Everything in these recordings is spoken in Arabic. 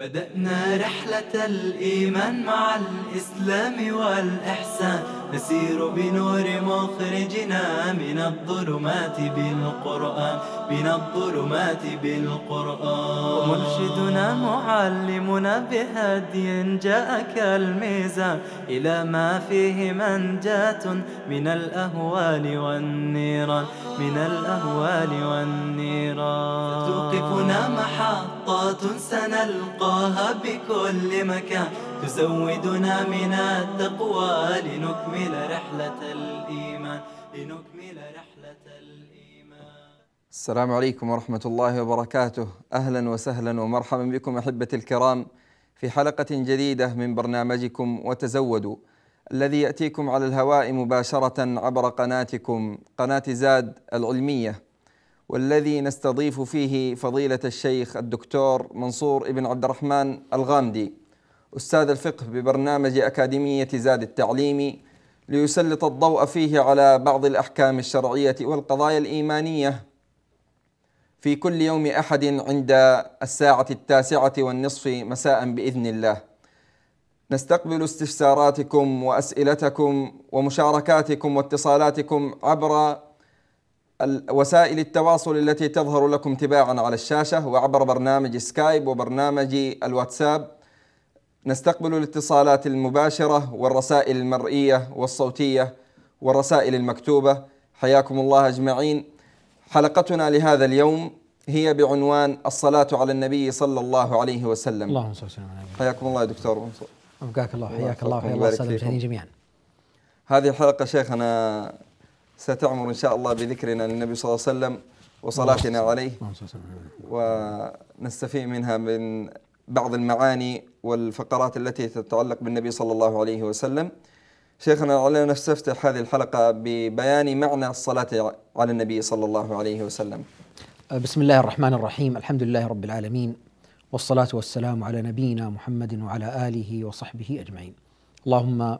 بدأنا رحلة الإيمان مع الإسلام والإحسان نسير بنور مخرجنا من الظلمات بالقرآن من الظلمات بالقرآن مرشدنا معلمنا بهدي جاء كالميزان إلى ما فيه منجاة من الأهوال والنيران من الأهوال والنيران توقفنا محطات سنلقاها بكل مكان تزودنا من التقوى لنكمل رحلة الإيمان لنكمل رحلة الإيمان السلام عليكم ورحمة الله وبركاته أهلا وسهلا ومرحبا بكم أحبة الكرام في حلقة جديدة من برنامجكم وتزودوا الذي يأتيكم على الهواء مباشرة عبر قناتكم قناة زاد العلمية والذي نستضيف فيه فضيلة الشيخ الدكتور منصور ابن عبد الرحمن الغامدي أستاذ الفقه ببرنامج أكاديمية زاد التعليمي ليسلط الضوء فيه على بعض الأحكام الشرعية والقضايا الإيمانية في كل يوم أحد عند الساعة التاسعة والنصف مساء بإذن الله نستقبل استفساراتكم وأسئلتكم ومشاركاتكم واتصالاتكم عبر وسائل التواصل التي تظهر لكم تباعا على الشاشة وعبر برنامج سكايب وبرنامج الواتساب نستقبل الاتصالات المباشرة والرسائل المرئية والصوتية والرسائل المكتوبة حياكم الله أجمعين حلقتنا لهذا اليوم هي بعنوان الصلاة على النبي صلى الله عليه وسلم اللهم صل وسلم على حياكم الله يا دكتور أبقاك الله حياك الله وحيا الله المشاهدين جميعا هذه الحلقة شيخنا ستعمر إن شاء الله بذكرنا للنبي صلى الله عليه وسلم وصلاتنا عليه ونستفيد منها من بعض المعاني والفقرات التي تتعلق بالنبي صلى الله عليه وسلم شيخنا علينا نستفتح هذه الحلقة ببيان معنى الصلاة على النبي صلى الله عليه وسلم بسم الله الرحمن الرحيم الحمد لله رب العالمين والصلاة والسلام على نبينا محمد وعلى آله وصحبه أجمعين اللهم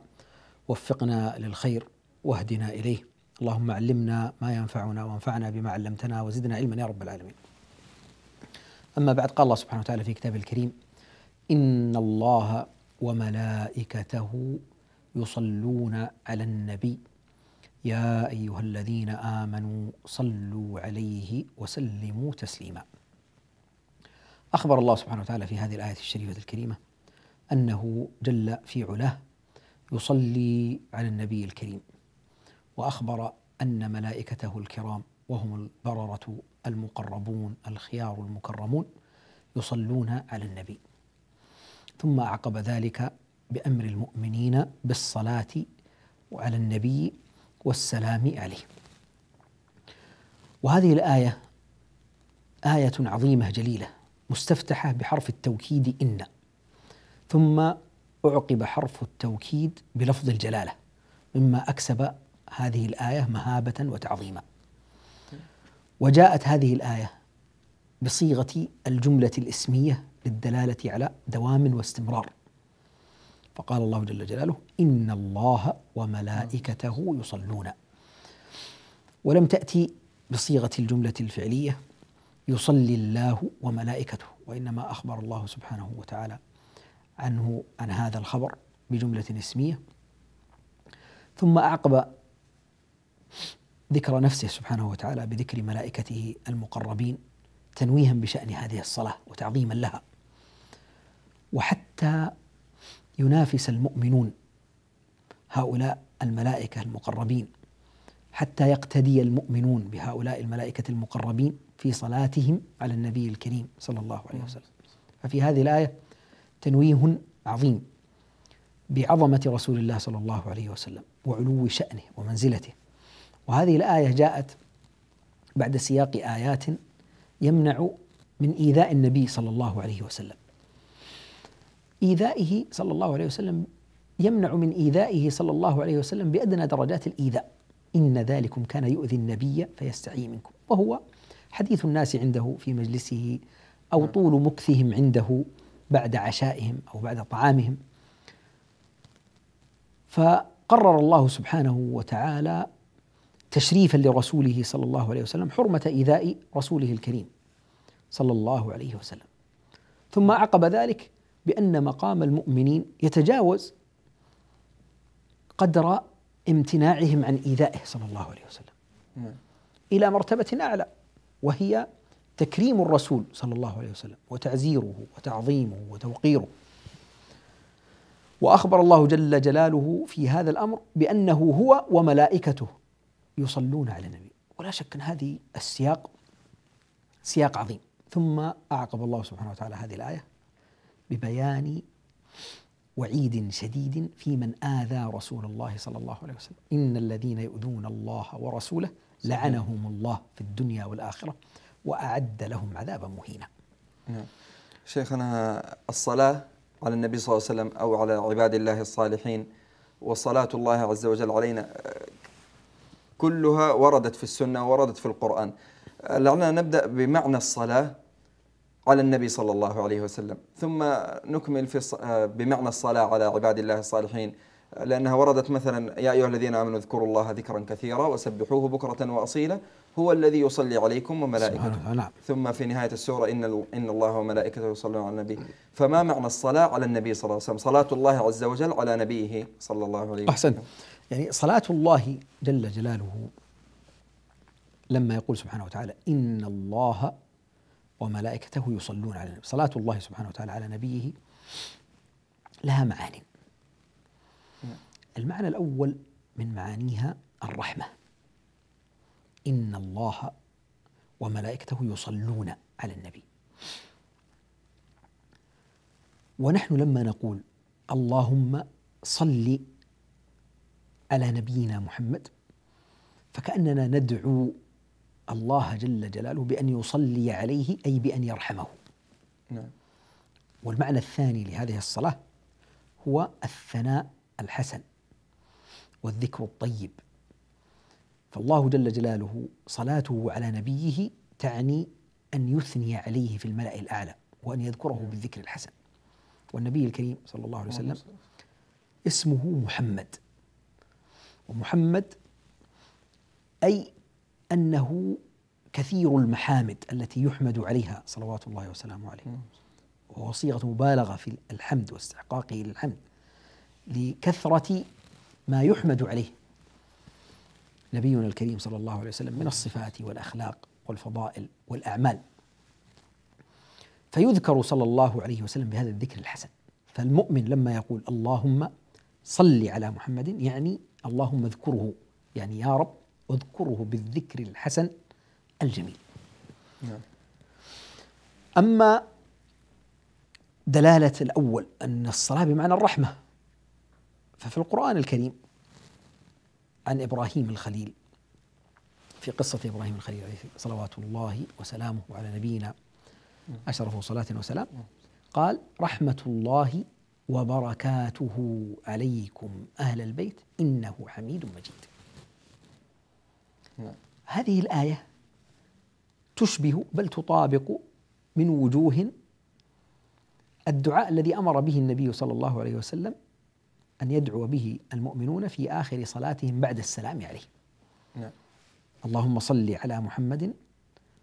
وفقنا للخير واهدنا إليه اللهم علمنا ما ينفعنا وانفعنا بما علمتنا وزدنا علما يا رب العالمين أما بعد قال الله سبحانه وتعالى في كتابه الكريم إن الله وملائكته يصلون على النبي يا أيها الذين آمنوا صلوا عليه وسلموا تسليما أخبر الله سبحانه وتعالى في هذه الآية الشريفة الكريمة أنه جل في علاه يصلي على النبي الكريم وأخبر أن ملائكته الكرام وهم البررة المقربون الخيار المكرمون يصلون على النبي ثم أعقب ذلك بأمر المؤمنين بالصلاة على النبي والسلام عليه وهذه الآية آية عظيمة جليلة مستفتحة بحرف التوكيد إن ثم أعقب حرف التوكيد بلفظ الجلالة مما أكسب هذه الآية مهابة وتعظيما وجاءت هذه الآية بصيغة الجملة الإسمية للدلاله على دوام واستمرار فقال الله جل جلاله ان الله وملائكته يصلون ولم تاتي بصيغه الجمله الفعليه يصلي الله وملائكته وانما اخبر الله سبحانه وتعالى عنه عن هذا الخبر بجمله اسميه ثم اعقب ذكر نفسه سبحانه وتعالى بذكر ملائكته المقربين تنويها بشان هذه الصلاه وتعظيما لها وحتى ينافس المؤمنون هؤلاء الملائكة المقربين حتى يقتدي المؤمنون بهؤلاء الملائكة المقربين في صلاتهم على النبي الكريم صلى الله عليه وسلم ففي هذه الآية تنويه عظيم بعظمة رسول الله صلى الله عليه وسلم وعلو شأنه ومنزلته وهذه الآية جاءت بعد سياق آيات يمنع من إيذاء النبي صلى الله عليه وسلم إيذائه صلى الله عليه وسلم يمنع من إيذائه صلى الله عليه وسلم بأدنى درجات الإيذاء إن ذلكم كان يؤذي النبي فيستعي منكم وهو حديث الناس عنده في مجلسه أو نعم. طول مكثهم عنده بعد عشائهم أو بعد طعامهم فقرر الله سبحانه وتعالى تشريفا لرسوله صلى الله عليه وسلم حرمة إيذاء رسوله الكريم صلى الله عليه وسلم ثم عقب ذلك بأن مقام المؤمنين يتجاوز قدر امتناعهم عن إيذائه صلى الله عليه وسلم نعم. إلى مرتبة أعلى وهي تكريم الرسول صلى الله عليه وسلم وتعزيره وتعظيمه وتوقيره واخبر الله جل جلاله في هذا الامر بانه هو وملائكته يصلون على النبي ولا شك ان هذه السياق سياق عظيم ثم اعقب الله سبحانه وتعالى هذه الايه ببيان وعيد شديد في من آذى رسول الله صلى الله عليه وسلم إن الذين يؤذون الله ورسوله لعنهم الله في الدنيا والآخرة وأعد لهم عذابا مهينا نعم. شيخنا الصلاة على النبي صلى الله عليه وسلم أو على عباد الله الصالحين وصلاة الله عز وجل علينا كلها وردت في السنة وردت في القرآن لعلنا نبدأ بمعنى الصلاة على النبي صلى الله عليه وسلم ثم نكمل في آه، بمعنى الصلاة على عباد الله الصالحين لأنها وردت مثلا يا أيها الذين آمنوا اذكروا الله ذكرا كثيرا وسبحوه بكرة وأصيلا هو الذي يصلي عليكم وملائكته نعم. ثم في نهاية السورة إن, إن الله وملائكته يصلون على النبي فما معنى الصلاة على النبي صلى الله عليه وسلم صلاة الله عز وجل على نبيه صلى الله عليه وسلم أحسن يعني صلاة الله جل جلاله لما يقول سبحانه وتعالى إن الله وملائكته يصلون على النبي صلاة الله سبحانه وتعالى على نبيه لها معاني المعنى الأول من معانيها الرحمة إن الله وملائكته يصلون على النبي ونحن لما نقول اللهم صل على نبينا محمد فكأننا ندعو الله جل جلاله بأن يصلي عليه أي بأن يرحمه نعم. والمعنى الثاني لهذه الصلاة هو الثناء الحسن والذكر الطيب فالله جل جلاله صلاته على نبيه تعني أن يثني عليه في الملأ الأعلى وأن يذكره نعم. بالذكر الحسن والنبي الكريم صلى الله عليه وسلم نعم. اسمه محمد ومحمد أي أنه كثير المحامد التي يحمد عليها صلوات الله وسلامه عليه وهو صيغة مبالغة في الحمد واستحقاقه للحمد لكثرة ما يحمد عليه نبينا الكريم صلى الله عليه وسلم من الصفات والأخلاق والفضائل والأعمال فيذكر صلى الله عليه وسلم بهذا الذكر الحسن فالمؤمن لما يقول اللهم صل على محمد يعني اللهم اذكره يعني يا رب اذكره بالذكر الحسن الجميل نعم. أما دلالة الأول أن الصلاة بمعنى الرحمة ففي القرآن الكريم عن إبراهيم الخليل في قصة إبراهيم الخليل عليه صلوات الله وسلامه على نبينا أشرف صلاة وسلام قال رحمة الله وبركاته عليكم أهل البيت إنه حميد مجيد هذه الآية تشبه بل تطابق من وجوه الدعاء الذي امر به النبي صلى الله عليه وسلم ان يدعو به المؤمنون في اخر صلاتهم بعد السلام عليه. نعم. اللهم صل على محمد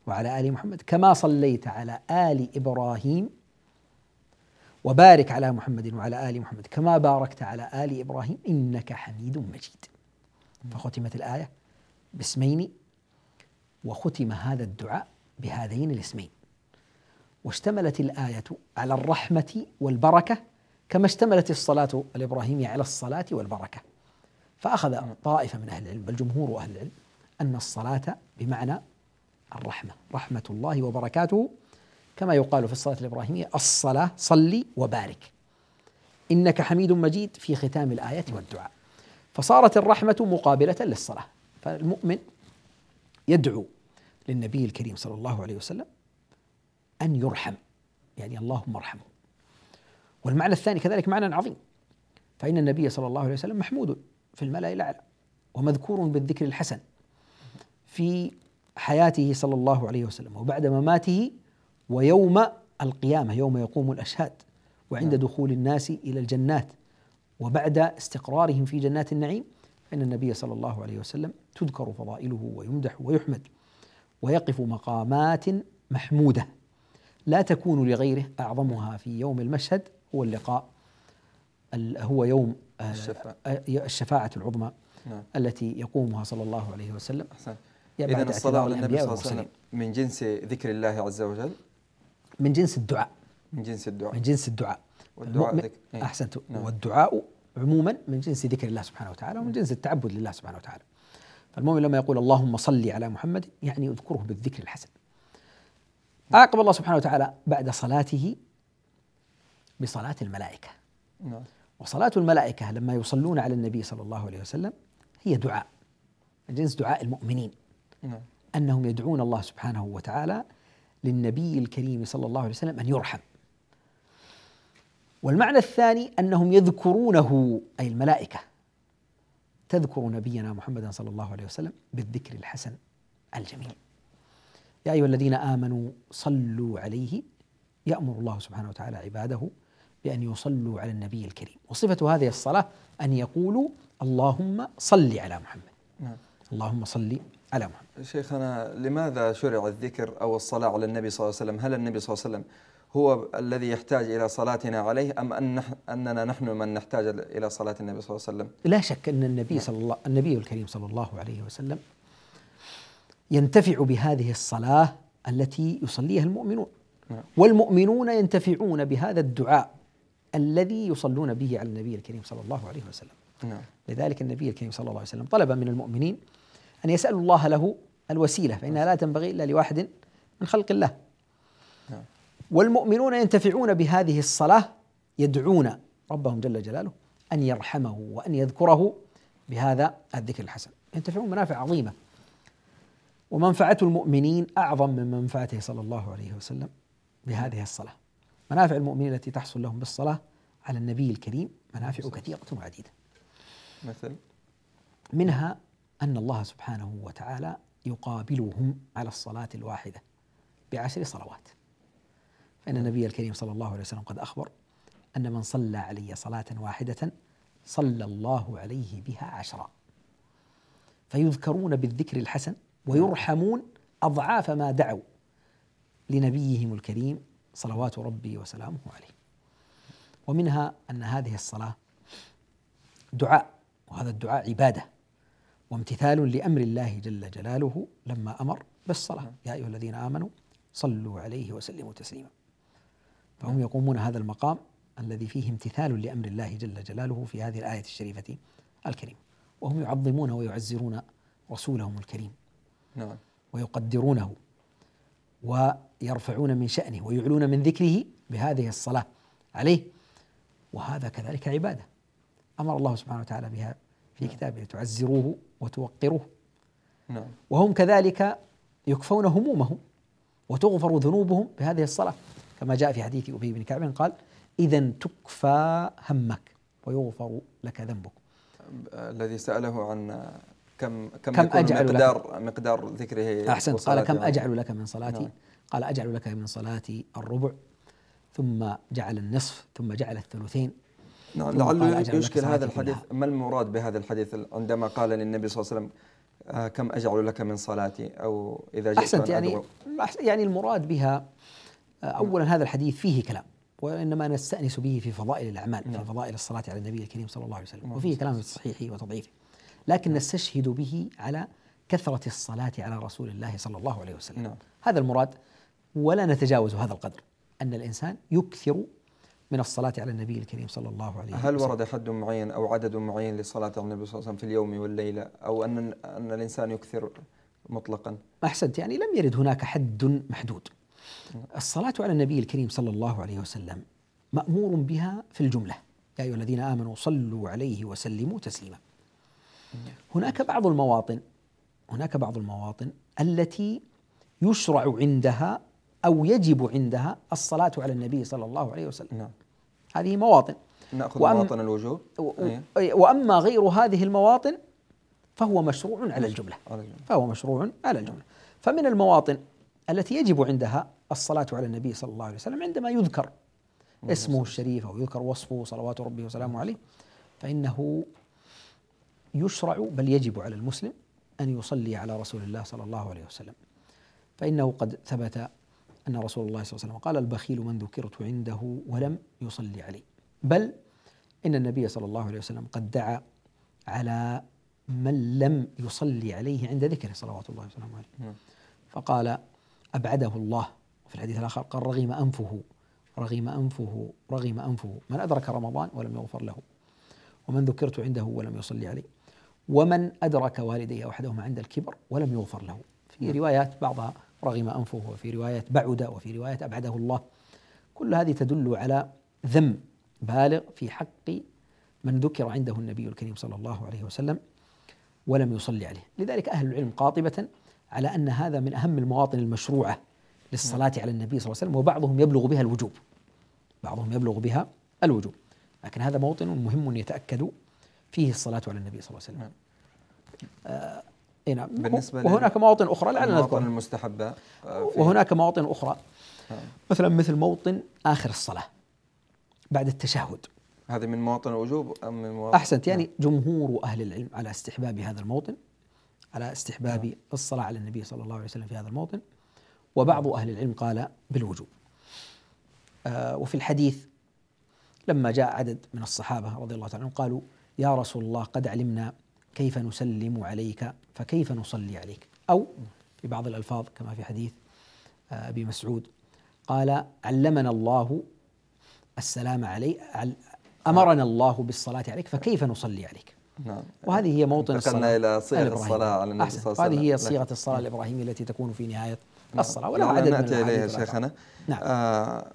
وعلى ال محمد كما صليت على ال ابراهيم وبارك على محمد وعلى ال محمد كما باركت على ال ابراهيم انك حميد مجيد. فختمت الايه باسمين وختم هذا الدعاء بهذين الاسمين واشتملت الآية على الرحمة والبركة كما اشتملت الصلاة الإبراهيمية على الصلاة والبركة فأخذ طائفة من أهل العلم بل جمهور أهل العلم أن الصلاة بمعنى الرحمة رحمة الله وبركاته كما يقال في الصلاة الإبراهيمية الصلاة صلي وبارك إنك حميد مجيد في ختام الآية والدعاء فصارت الرحمة مقابلة للصلاة فالمؤمن يدعو للنبي الكريم صلى الله عليه وسلم أن يرحم يعني اللهم ارحمه والمعنى الثاني كذلك معنى عظيم فإن النبي صلى الله عليه وسلم محمود في الملأ الأعلى ومذكور بالذكر الحسن في حياته صلى الله عليه وسلم وبعد مماته ويوم القيامة يوم يقوم الأشهاد وعند نعم. دخول الناس إلى الجنات وبعد استقرارهم في جنات النعيم فإن النبي صلى الله عليه وسلم تذكر فضائله ويمدح ويحمد ويقف مقامات محمودة لا تكون لغيره أعظمها في يوم المشهد هو اللقاء هو يوم آه، الشفاعة, آه، الشفاعة العظمى نعم. التي يقومها صلى الله عليه وسلم يعني إذا الصلاة على النبي صلى الله عليه وسلم من جنس ذكر الله عز وجل من جنس الدعاء من جنس الدعاء من جنس الدعاء والدعاء ذكر. إيه. أحسنت نعم. والدعاء عموما من جنس ذكر الله سبحانه وتعالى ومن جنس التعبد لله سبحانه وتعالى فالمؤمن لما يقول اللهم صل على محمد يعني اذكره بالذكر الحسن عاقب الله سبحانه وتعالى بعد صلاته بصلاة الملائكة نعم. وصلاة الملائكة لما يصلون على النبي صلى الله عليه وسلم هي دعاء من جنس دعاء المؤمنين نعم. أنهم يدعون الله سبحانه وتعالى للنبي الكريم صلى الله عليه وسلم أن يرحم والمعنى الثاني انهم يذكرونه اي الملائكه تذكر نبينا محمدا صلى الله عليه وسلم بالذكر الحسن الجميل. يا ايها الذين امنوا صلوا عليه يامر الله سبحانه وتعالى عباده بان يصلوا على النبي الكريم، وصفه هذه الصلاه ان يقولوا اللهم صل على محمد. نعم. اللهم صل على محمد. شيخنا لماذا شرع الذكر او الصلاه على النبي صلى الله عليه وسلم؟ هل النبي صلى الله عليه وسلم هو الذي يحتاج إلى صلاتنا عليه أم أن أننا نحن من نحتاج إلى صلاة النبي صلى الله عليه وسلم لا شك أن النبي صلى الله النبي الكريم صلى الله عليه وسلم ينتفع بهذه الصلاة التي يصليها المؤمنون نعم. والمؤمنون ينتفعون بهذا الدعاء الذي يصلون به على النبي الكريم صلى الله عليه وسلم نعم. لذلك النبي الكريم صلى الله عليه وسلم طلب من المؤمنين أن يسألوا الله له الوسيلة فإنها لا تنبغي إلا لواحد من خلق الله نعم. والمؤمنون ينتفعون بهذه الصلاه يدعون ربهم جل جلاله ان يرحمه وان يذكره بهذا الذكر الحسن ينتفعون منافع عظيمه ومنفعه المؤمنين اعظم من منفعته صلى الله عليه وسلم بهذه الصلاه منافع المؤمنين التي تحصل لهم بالصلاه على النبي الكريم منافع كثيره وعديده مثل منها ان الله سبحانه وتعالى يقابلهم على الصلاه الواحده بعشر صلوات فإن النبي الكريم صلى الله عليه وسلم قد أخبر أن من صلى علي صلاة واحدة صلى الله عليه بها عشرا فيذكرون بالذكر الحسن ويرحمون أضعاف ما دعوا لنبيهم الكريم صلوات ربي وسلامه عليه ومنها أن هذه الصلاة دعاء وهذا الدعاء عبادة وامتثال لأمر الله جل جلاله لما أمر بالصلاة يا أيها الذين آمنوا صلوا عليه وسلموا تسليما فهم يقومون هذا المقام الذي فيه امتثال لامر الله جل جلاله في هذه الايه الشريفه الكريمه وهم يعظمون ويعزرون رسولهم الكريم نعم ويقدرونه ويرفعون من شأنه ويعلون من ذكره بهذه الصلاة عليه وهذا كذلك عبادة أمر الله سبحانه وتعالى بها في نعم. كتابه تعزروه وتوقروه نعم وهم كذلك يكفون همومهم وتغفر ذنوبهم بهذه الصلاة كما جاء في حديث أبي بن كعب قال إذا تكفى همك ويغفر لك ذنبك الذي سأله عن كم كم, كم أجعل مقدار لك مقدار ذكره أحسنت قال كم أجعل لك من صلاتي نعم. قال أجعل لك من صلاتي الربع ثم جعل النصف ثم جعل الثلثين نعم لعله يشكل هذا الحديث ما المراد بهذا الحديث عندما قال للنبي صلى الله عليه وسلم آه، كم أجعل لك من صلاتي أو إذا جئت أحسنت يعني يعني المراد بها أولا هذا الحديث فيه كلام وإنما نستأنس به في فضائل الأعمال في نعم. فضائل الصلاة على النبي الكريم صلى الله عليه وسلم نعم. وفيه كلام في تصحيحه وتضعيفه لكن نعم. نستشهد به على كثرة الصلاة على رسول الله صلى الله عليه وسلم نعم. هذا المراد ولا نتجاوز هذا القدر أن الإنسان يكثر من الصلاة على النبي الكريم صلى الله عليه وسلم هل ورد حد معين أو عدد معين لصلاة على النبي صلى الله عليه وسلم في اليوم والليلة أو أن, أن الإنسان يكثر مطلقا أحسنت يعني لم يرد هناك حد محدود الصلاة على النبي الكريم صلى الله عليه وسلم مأمور بها في الجملة يا أيها الذين آمنوا صلوا عليه وسلموا تسليما هناك بعض المواطن هناك بعض المواطن التي يشرع عندها أو يجب عندها الصلاة على النبي صلى الله عليه وسلم نعم. هذه مواطن نأخذ وأم مواطن الوجوب إيه. إيه، وأما غير هذه المواطن فهو مشروع على الجملة فهو مشروع على الجملة فمن المواطن التي يجب عندها الصلاة على النبي صلى الله عليه وسلم عندما يذكر اسمه الشريف أو يذكر وصفه صلوات ربي وسلامه عليه فإنه يشرع بل يجب على المسلم أن يصلي على رسول الله صلى الله عليه وسلم فإنه قد ثبت أن رسول الله صلى الله عليه وسلم قال البخيل من ذكرت عنده ولم يصلي عليه بل إن النبي صلى الله عليه وسلم قد دعا على من لم يصلي عليه عند ذكره صلوات الله وسلامه عليه نعم. فقال أبعده الله في الحديث الآخر قال رغم أنفه رغم أنفه رغم أنفه من أدرك رمضان ولم يغفر له ومن ذكرت عنده ولم يصلي عليه ومن أدرك والديه أحدهما عند الكبر ولم يغفر له في نعم. روايات بعضها رغم أنفه وفي روايات بعد وفي روايات أبعده الله كل هذه تدل على ذم بالغ في حق من ذكر عنده النبي الكريم صلى الله عليه وسلم ولم يصلي عليه لذلك أهل العلم قاطبة على أن هذا من أهم المواطن المشروعة للصلاة على النبي صلى الله عليه وسلم وبعضهم يبلغ بها الوجوب بعضهم يبلغ بها الوجوب لكن هذا موطن مهم يتأكد فيه الصلاة على النبي صلى الله عليه وسلم آه إيه، نعم بالنسبة آه، وهناك مواطن أخرى لعلنا نذكر المواطن المستحبة وهناك مواطن أخرى مثلا مثل موطن آخر الصلاة بعد التشهد هذه من مواطن الوجوب أم من مواطن أحسنت يعني نعم. جمهور أهل العلم على استحباب هذا الموطن على استحباب نعم. الصلاة على النبي صلى الله عليه وسلم في هذا الموطن وبعض أهل العلم قال بالوجوب آه، وفي الحديث لما جاء عدد من الصحابة رضي الله تعالى عنهم قالوا يا رسول الله قد علمنا كيف نسلم عليك فكيف نصلي عليك أو في بعض الألفاظ كما في حديث آه، أبي مسعود قال علمنا الله السلام علي أمرنا الله بالصلاة عليك فكيف نصلي عليك نعم وهذه هي موطن الصلاة إلى صيغة الصلاة على النبي صلى الله عليه وسلم هذه هي صيغة الصلاة الإبراهيمية التي تكون في نهاية نعم. الصلاة ولا نعم، عدد نأتي من إليها شيخنا نعم. آه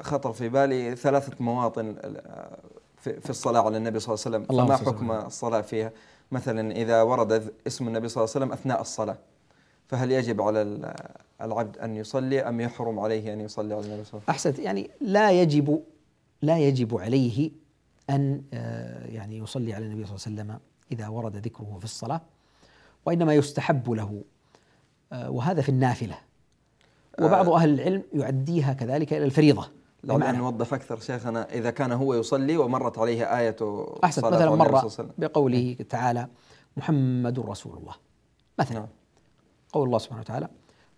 خطر في بالي ثلاثة مواطن آه، في الصلاة على النبي صلى الله عليه وسلم الله حكم الصلاة فيها مثلا إذا ورد اسم النبي صلى الله عليه وسلم أثناء الصلاة فهل يجب على العبد أن يصلي أم يحرم عليه أن يصلي على النبي صلى الله عليه وسلم أحسنت يعني لا يجب لا يجب عليه أن آه، يعني يصلي على النبي صلى الله عليه وسلم إذا ورد ذكره في الصلاة وإنما يستحب له آه، وهذا في النافله آه، وبعض اهل العلم يعديها كذلك الى الفريضه لو أن نوضح اكثر شيخنا اذا كان هو يصلي ومرت عليه ايه احسن مثلا مره بقوله نعم. تعالى محمد رسول الله مثلا نعم. قول الله سبحانه وتعالى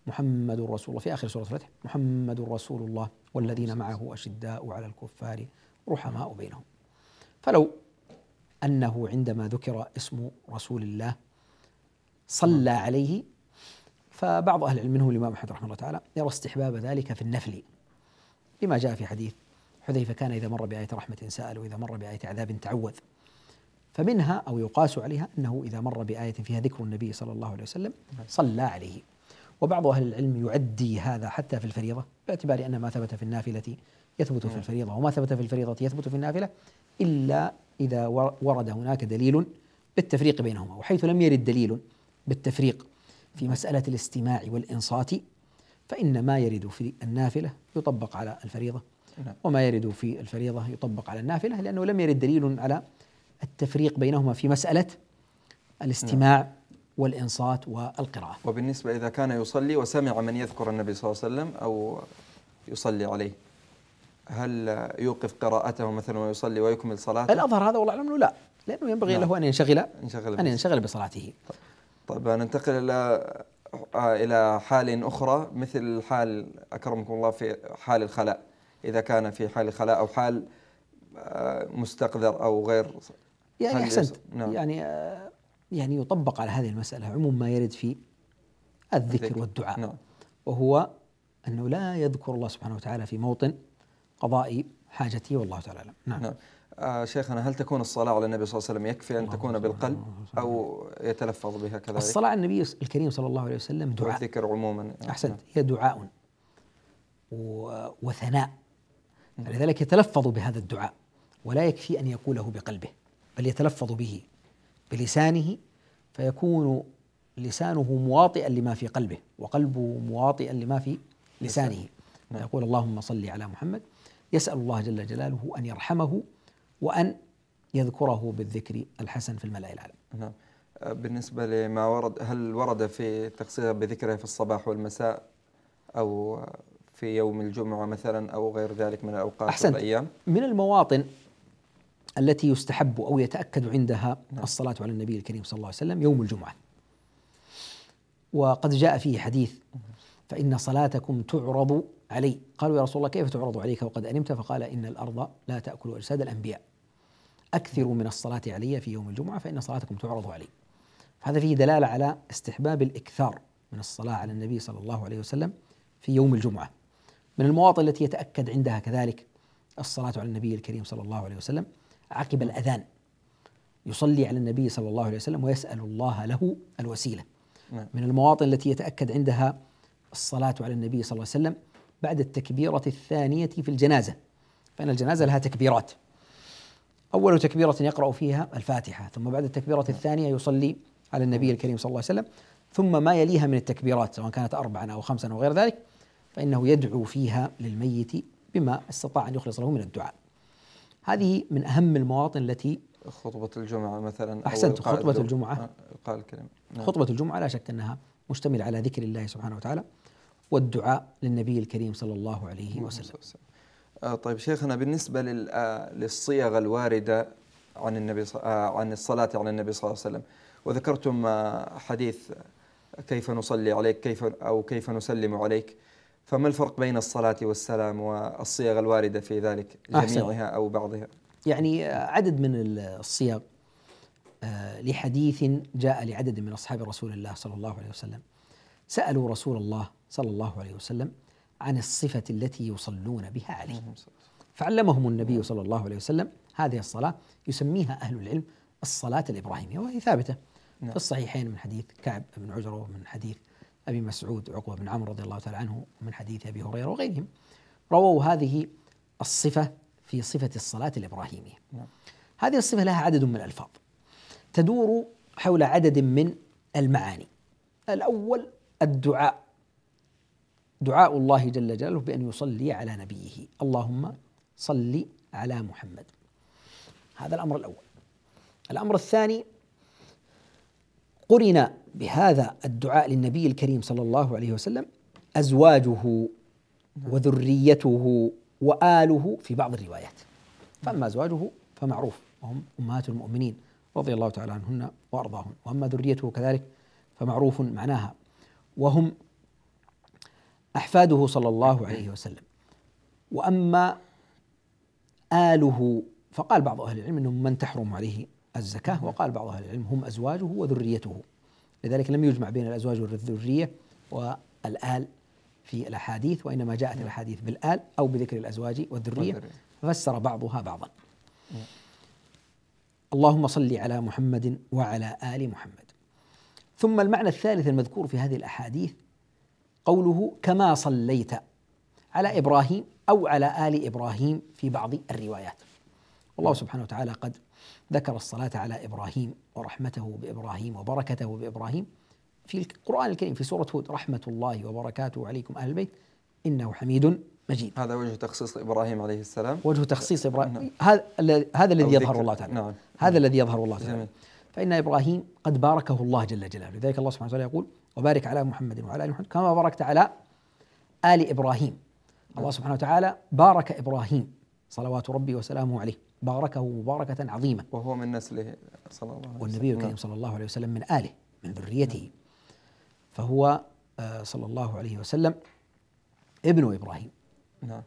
محمد رسول الله في اخر سوره الفتح محمد رسول الله والذين معه اشداء على الكفار رحماء بينهم فلو انه عندما ذكر اسم رسول الله صلى نعم. عليه فبعض أهل العلم منهم الإمام أحمد رحمه الله تعالى يرى استحباب ذلك في النفل لما جاء في حديث حذيفة كان إذا مر بآية رحمة سأل وإذا مر بآية عذاب تعوذ فمنها أو يقاس عليها أنه إذا مر بآية فيها ذكر النبي صلى الله عليه وسلم صلى عليه وبعض أهل العلم يعدي هذا حتى في الفريضة باعتبار أن ما ثبت في النافلة يثبت في نعم. الفريضة وما ثبت في الفريضة يثبت في النافلة إلا إذا ورد هناك دليل بالتفريق بينهما وحيث لم يرد دليل بالتفريق في مسألة الاستماع والإنصات فإن ما يرد في النافلة يطبق على الفريضة نعم. وما يرد في الفريضة يطبق على النافلة لأنه لم يرد دليل على التفريق بينهما في مسألة الاستماع نعم. والإنصات والقراءة وبالنسبة إذا كان يصلي وسمع من يذكر النبي صلى الله عليه وسلم أو يصلي عليه هل يوقف قراءته مثلا ويصلي ويكمل صلاته؟ الأظهر هذا والله أعلم لا لأنه ينبغي لا. نعم. له أن ينشغل أن ينشغل, أن ينشغل بصلاته طيب. طيب ننتقل الى آه، الى حال اخرى مثل حال اكرمكم الله في حال الخلاء اذا كان في حال الخلاء او حال آه، مستقذر او غير يعني احسنت نعم. يعني آه، يعني يطبق على هذه المساله عموم ما يرد في الذكر والدعاء نعم. وهو انه لا يذكر الله سبحانه وتعالى في موطن قضاء حاجته والله تعالى اعلم نعم, نعم. آه شيخنا هل تكون الصلاة على النبي صلى الله عليه وسلم يكفي أن تكون بالقلب أو يتلفظ بها كذلك؟ الصلاة على النبي الكريم صلى الله عليه وسلم دعاء الذكر عموما أحسنت نعم. هي دعاء وثناء فلذلك يتلفظ بهذا الدعاء ولا يكفي أن يقوله بقلبه بل يتلفظ به بلسانه فيكون لسانه مواطئا لما في قلبه وقلبه مواطئا لما في لسانه نعم. يقول اللهم صل على محمد يسأل الله جل جلاله أن يرحمه وأن يذكره بالذكر الحسن في الملأ الأعلى نعم أه، بالنسبة لما ورد هل ورد في تخصيصها بذكره في الصباح والمساء أو في يوم الجمعة مثلا أو غير ذلك من الأوقات أحسنت والأيام من المواطن التي يستحب أو يتأكد عندها نعم. الصلاة على النبي الكريم صلى الله عليه وسلم يوم الجمعة وقد جاء فيه حديث فإن صلاتكم تعرض علي قالوا يا رسول الله كيف تعرض عليك وقد أنمت فقال إن الأرض لا تأكل أجساد الأنبياء أكثروا من الصلاة علي في يوم الجمعة فإن صلاتكم تعرض علي هذا فيه دلالة على استحباب الإكثار من الصلاة على النبي صلى الله عليه وسلم في يوم الجمعة من المواطن التي يتأكد عندها كذلك الصلاة على النبي الكريم صلى الله عليه وسلم عقب الأذان يصلي على النبي صلى الله عليه وسلم ويسأل الله له الوسيلة نعم. من المواطن التي يتأكد عندها الصلاة على النبي صلى الله عليه وسلم بعد التكبيرة الثانية في الجنازة فإن الجنازة لها تكبيرات أول تكبيرة يقرأ فيها الفاتحة ثم بعد التكبيرة الثانية يصلي على النبي الكريم صلى الله عليه وسلم ثم ما يليها من التكبيرات سواء كانت أربعا أو خمسا أو غير ذلك فإنه يدعو فيها للميت بما استطاع أن يخلص له من الدعاء هذه من أهم المواطن التي خطبة الجمعة مثلا أحسنت خطبة الجمعة قال الكلمة نعم. خطبة الجمعة لا شك أنها مشتملة على ذكر الله سبحانه وتعالى والدعاء للنبي الكريم صلى الله عليه وسلم آه، طيب شيخنا بالنسبة آه، للصيغ الواردة عن النبي آه، عن الصلاة على النبي صلى الله عليه وسلم وذكرتم حديث كيف نصلي عليك كيف أو كيف نسلم عليك فما الفرق بين الصلاة والسلام والصيغ الواردة في ذلك جميعها أو بعضها يعني عدد من الصيغ لحديث جاء لعدد من أصحاب رسول الله صلى الله عليه وسلم سألوا رسول الله صلى الله عليه وسلم عن الصفة التي يصلون بها عليه فعلمهم النبي صلى الله عليه وسلم هذه الصلاة يسميها أهل العلم الصلاة الإبراهيمية وهي ثابتة نعم. في الصحيحين من حديث كعب بن عجرة ومن حديث أبي مسعود عقبة بن عمرو رضي الله تعالى عنه ومن حديث أبي هريرة وغيرهم رووا هذه الصفة في صفة الصلاة الإبراهيمية نعم. هذه الصفة لها عدد من الألفاظ تدور حول عدد من المعاني الأول الدعاء دعاء الله جل جلاله بأن يصلي على نبيه اللهم صل على محمد هذا الأمر الأول الأمر الثاني قرن بهذا الدعاء للنبي الكريم صلى الله عليه وسلم أزواجه وذريته وآله في بعض الروايات فأما أزواجه فمعروف وهم أمهات المؤمنين رضي الله تعالى عنهن وأرضاهن وأما ذريته كذلك فمعروف معناها وهم احفاده صلى الله عليه وسلم واما اله فقال بعض اهل العلم انهم من تحرم عليه الزكاه وقال بعض اهل العلم هم ازواجه وذريته لذلك لم يجمع بين الازواج والذريه والال في الاحاديث وانما جاءت الاحاديث بالال او بذكر الازواج والذريه ففسر بعضها بعضا اللهم صل على محمد وعلى ال محمد ثم المعنى الثالث المذكور في هذه الاحاديث قوله كما صليت على ابراهيم او على ال ابراهيم في بعض الروايات. والله سبحانه وتعالى قد ذكر الصلاه على ابراهيم ورحمته بابراهيم وبركته بابراهيم في القران الكريم في سوره هود رحمه الله وبركاته عليكم اهل البيت انه حميد مجيد. هذا وجه تخصيص ابراهيم عليه السلام. وجه تخصيص ابراهيم نعم. هذا هذا الذي يظهر الله تعالى. نعم. هذا الذي يظهر الله تعالى. جميل. فان ابراهيم قد باركه الله جل جلاله، لذلك الله سبحانه وتعالى يقول وبارك على محمد وعلى ال محمد كما باركت على ال ابراهيم الله سبحانه وتعالى بارك ابراهيم صلوات ربي وسلامه عليه باركه مباركة عظيمة وهو من نسله صلى الله عليه وسلم والنبي الكريم صلى الله عليه وسلم من آله من ذريته فهو آه، صلى الله عليه وسلم ابن إبراهيم نعم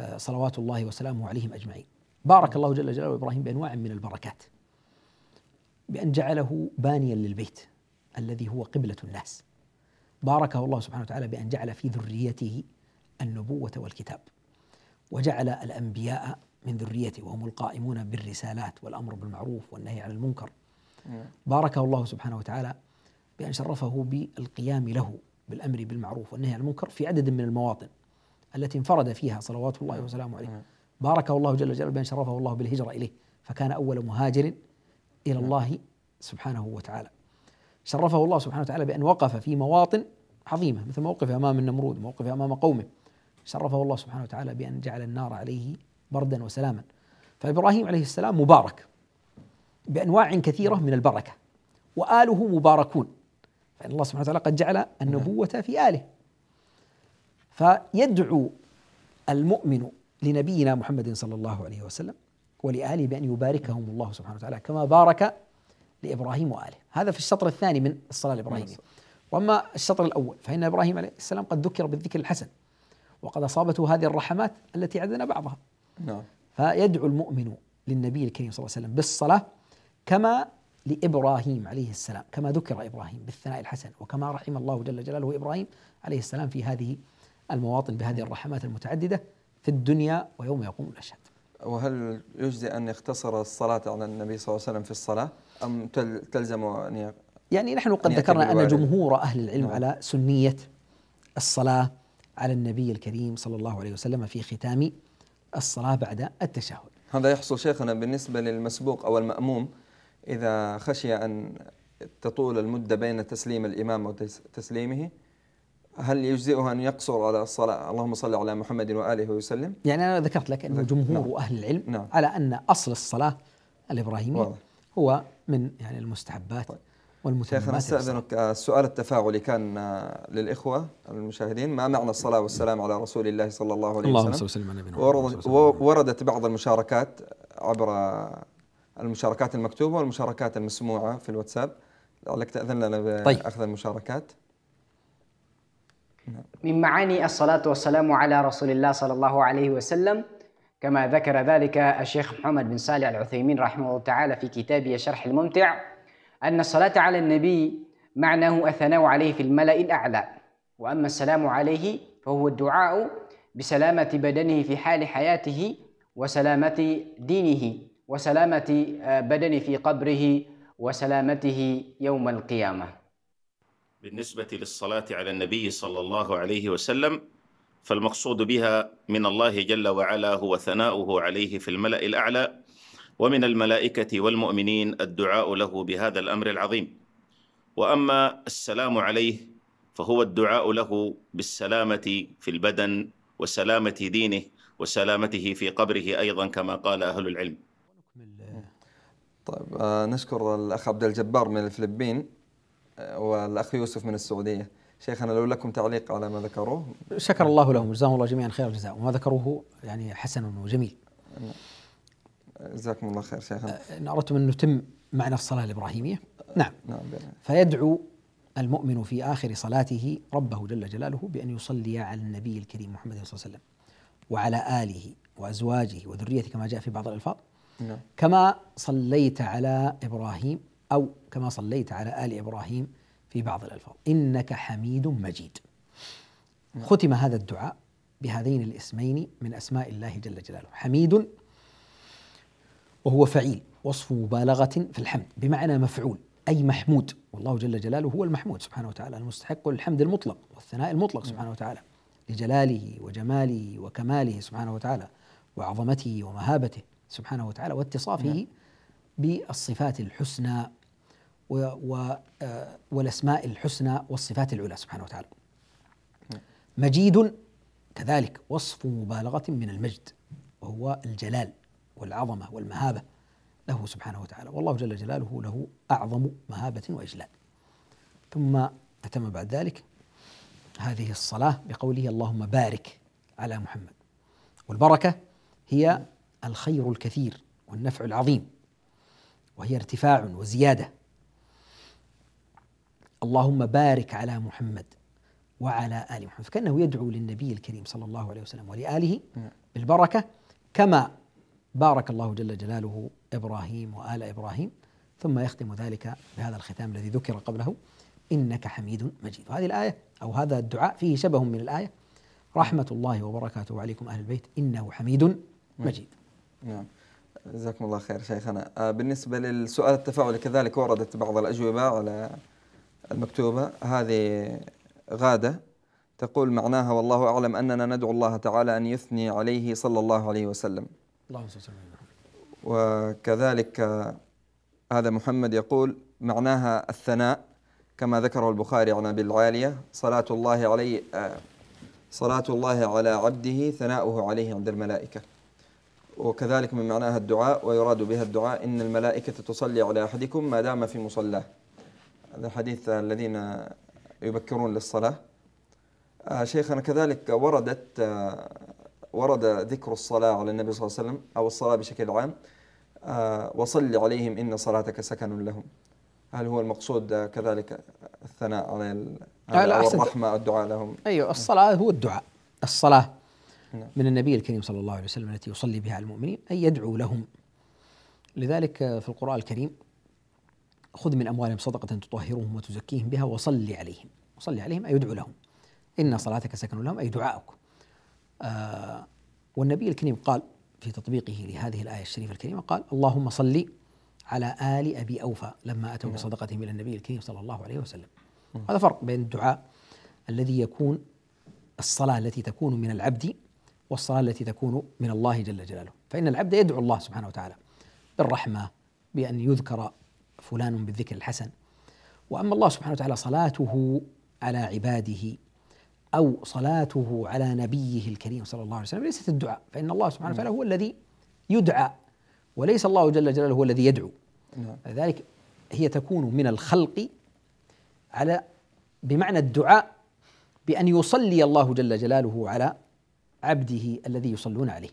آه، صلوات الله وسلامه عليهم أجمعين بارك الله جل جلاله إبراهيم بأنواع من البركات بأن جعله بانيا للبيت الذي هو قبلة الناس باركه الله سبحانه وتعالى بأن جعل في ذريته النبوة والكتاب وجعل الأنبياء من ذريته وهم القائمون بالرسالات والأمر بالمعروف والنهي عن المنكر باركه الله سبحانه وتعالى بأن شرفه بالقيام له بالأمر بالمعروف والنهي عن المنكر في عدد من المواطن التي انفرد فيها صلوات الله نعم. وسلامه عليه نعم. باركه الله جل جلاله بأن شرفه الله بالهجرة إليه فكان أول مهاجر إلى نعم. الله سبحانه وتعالى شرفه الله سبحانه وتعالى بأن وقف في مواطن عظيمة مثل موقفه أمام النمرود موقفه أمام قومه شرفه الله سبحانه وتعالى بأن جعل النار عليه بردا وسلاما فإبراهيم عليه السلام مبارك بأنواع كثيرة من البركة وآله مباركون فإن الله سبحانه وتعالى قد جعل النبوة في آله فيدعو المؤمن لنبينا محمد صلى الله عليه وسلم ولآله بأن يباركهم الله سبحانه وتعالى كما بارك لابراهيم واله، هذا في الشطر الثاني من الصلاه الابراهيميه. نعم، واما الشطر الاول فان ابراهيم عليه السلام قد ذكر بالذكر الحسن وقد اصابته هذه الرحمات التي عدنا بعضها. نعم. فيدعو المؤمن للنبي الكريم صلى الله عليه وسلم بالصلاه كما لابراهيم عليه السلام، كما ذكر ابراهيم بالثناء الحسن وكما رحم الله جل جلاله ابراهيم عليه السلام في هذه المواطن بهذه الرحمات المتعدده في الدنيا ويوم يقوم الاشهاد. وهل يجزي ان يختصر الصلاه على النبي صلى الله عليه وسلم في الصلاه؟ أم تلزم أن يعني نحن قد ذكرنا أن جمهور أهل العلم نعم. على سنية الصلاة على النبي الكريم صلى الله عليه وسلم في ختام الصلاة بعد التشهد هذا يحصل شيخنا بالنسبة للمسبوق أو المأموم إذا خشي أن تطول المدة بين تسليم الإمام وتسليمه هل يجزئه أن يقصر على الصلاة اللهم صل على محمد وآله وسلم يعني أنا ذكرت لك أن نعم. جمهور نعم. أهل العلم نعم. على أن أصل الصلاة الإبراهيمية هو من يعني المستحبات طيب. والمتممات استاذنك آه، السؤال التفاعلي كان آه، للاخوه المشاهدين ما معنى الصلاه والسلام على رسول الله صلى الله عليه وسلم اللهم وسلم على ورد وردت بعض المشاركات عبر المشاركات المكتوبه والمشاركات المسموعه في الواتساب لعلك تاذن لنا طيب. باخذ المشاركات نعم. من معاني الصلاه والسلام على رسول الله صلى الله عليه وسلم كما ذكر ذلك الشيخ محمد بن صالح العثيمين رحمه الله تعالى في كتابه الشرح الممتع أن الصلاة على النبي معناه الثناء عليه في الملأ الأعلى وأما السلام عليه فهو الدعاء بسلامة بدنه في حال حياته وسلامة دينه وسلامة آه، بدنه في قبره وسلامته يوم القيامة بالنسبة للصلاة على النبي صلى الله عليه وسلم فالمقصود بها من الله جل وعلا هو ثناؤه عليه في الملأ الأعلى ومن الملائكة والمؤمنين الدعاء له بهذا الأمر العظيم وأما السلام عليه فهو الدعاء له بالسلامة في البدن وسلامة دينه وسلامته في قبره أيضا كما قال أهل العلم طيب آه، نشكر الأخ عبد الجبار من الفلبين آه، والأخ يوسف من السعودية شيخنا لو لكم تعليق على ما ذكروه شكر الله لهم جزاهم الله جميعا خير الجزاء وما ذكروه يعني حسن وجميل جزاكم الله خير شيخنا إن أه، أردتم أن نتم معنى الصلاة الإبراهيمية نعم نعم فيدعو المؤمن في آخر صلاته ربه جل جلاله بأن يصلي على النبي الكريم محمد صلى الله عليه وسلم وعلى آله وأزواجه وذريته كما جاء في بعض الألفاظ نعم. كما صليت على إبراهيم أو كما صليت على آل إبراهيم في بعض الألفاظ إنك حميد مجيد ختم هذا الدعاء بهذين الاسمين من أسماء الله جل جلاله حميد وهو فعيل وصف مبالغة في الحمد بمعنى مفعول أي محمود والله جل جلاله هو المحمود سبحانه وتعالى المستحق للحمد المطلق والثناء المطلق سبحانه وتعالى لجلاله وجماله وكماله سبحانه وتعالى وعظمته ومهابته سبحانه وتعالى واتصافه نعم. بالصفات الحسنى والأسماء الحسنى والصفات العلى سبحانه وتعالى مجيد كذلك وصف مبالغة من المجد وهو الجلال والعظمة والمهابة له سبحانه وتعالى والله جل جلاله له أعظم مهابة وإجلال ثم أتم بعد ذلك هذه الصلاة بقوله اللهم بارك على محمد والبركة هي الخير الكثير والنفع العظيم وهي ارتفاع وزيادة اللهم بارك على محمد وعلى آل محمد فكأنه يدعو للنبي الكريم صلى الله عليه وسلم ولآله بالبركة كما بارك الله جل جلاله إبراهيم وآل إبراهيم ثم يختم ذلك بهذا الختام الذي ذكر قبله إنك حميد مجيد وهذه الآية أو هذا الدعاء فيه شبه من الآية رحمة الله وبركاته عليكم أهل البيت إنه حميد مجيد نعم جزاكم الله خير شيخنا آه، بالنسبة للسؤال التفاعلي كذلك وردت بعض الأجوبة على المكتوبة هذه غادة تقول معناها والله أعلم أننا ندعو الله تعالى أن يثني عليه صلى الله عليه وسلم اللهم صل وسلم وكذلك هذا محمد يقول معناها الثناء كما ذكره البخاري عن أبي العالية صلاة الله عليه آه، صلاة الله على عبده ثناؤه عليه عند الملائكة وكذلك من معناها الدعاء ويراد بها الدعاء إن الملائكة تصلي على أحدكم ما دام في مصلاه هذا حديث الذين يبكرون للصلاة آه، شيخنا كذلك وردت آه، ورد ذكر الصلاة على النبي صلى الله عليه وسلم أو الصلاة بشكل عام آه، وصل عليهم إن صلاتك سكن لهم هل هو المقصود كذلك الثناء على الرحمة الدعاء لهم أيوة الصلاة هو الدعاء الصلاة نعم. من النبي الكريم صلى الله عليه وسلم التي يصلي بها المؤمنين أن يدعو لهم لذلك في القرآن الكريم خذ من أموالهم صدقة تطهرهم وتزكيهم بها وصل عليهم وصل عليهم أي ادعو لهم إن صلاتك سكن لهم أي دعاؤك آه، والنبي الكريم قال في تطبيقه لهذه الآية الشريفة الكريمة قال اللهم صل على آل أبي أوفى لما أتوا نعم. بصدقتهم إلى النبي الكريم صلى الله عليه وسلم نعم. هذا فرق بين الدعاء الذي يكون الصلاة التي تكون من العبد والصلاة التي تكون من الله جل جلاله فإن العبد يدعو الله سبحانه وتعالى بالرحمة بأن يذكر فلان بالذكر الحسن واما الله سبحانه وتعالى صلاته على عباده او صلاته على نبيه الكريم صلى الله عليه وسلم ليست الدعاء فان الله سبحانه وتعالى نعم. هو الذي يدعى وليس الله جل جلاله هو الذي يدعو لذلك نعم. هي تكون من الخلق على بمعنى الدعاء بأن يصلي الله جل جلاله على عبده الذي يصلون عليه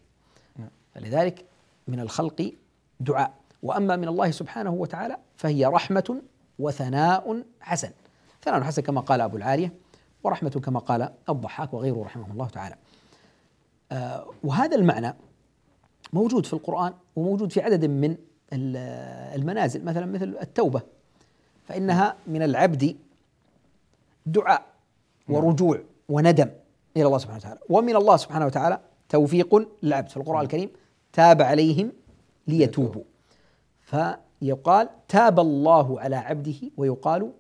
نعم. فلذلك من الخلق دعاء وأما من الله سبحانه وتعالى فهي رحمة وثناء حسن ثناء حسن كما قال أبو العالية ورحمة كما قال الضحاك وغيره رحمه الله تعالى آه، وهذا المعنى موجود في القرآن وموجود في عدد من المنازل مثلا مثل التوبة فإنها من العبد دعاء ورجوع وندم إلى الله سبحانه وتعالى ومن الله سبحانه وتعالى توفيق للعبد في القرآن الكريم تاب عليهم ليتوبوا ف يقال تاب الله على عبده ويقال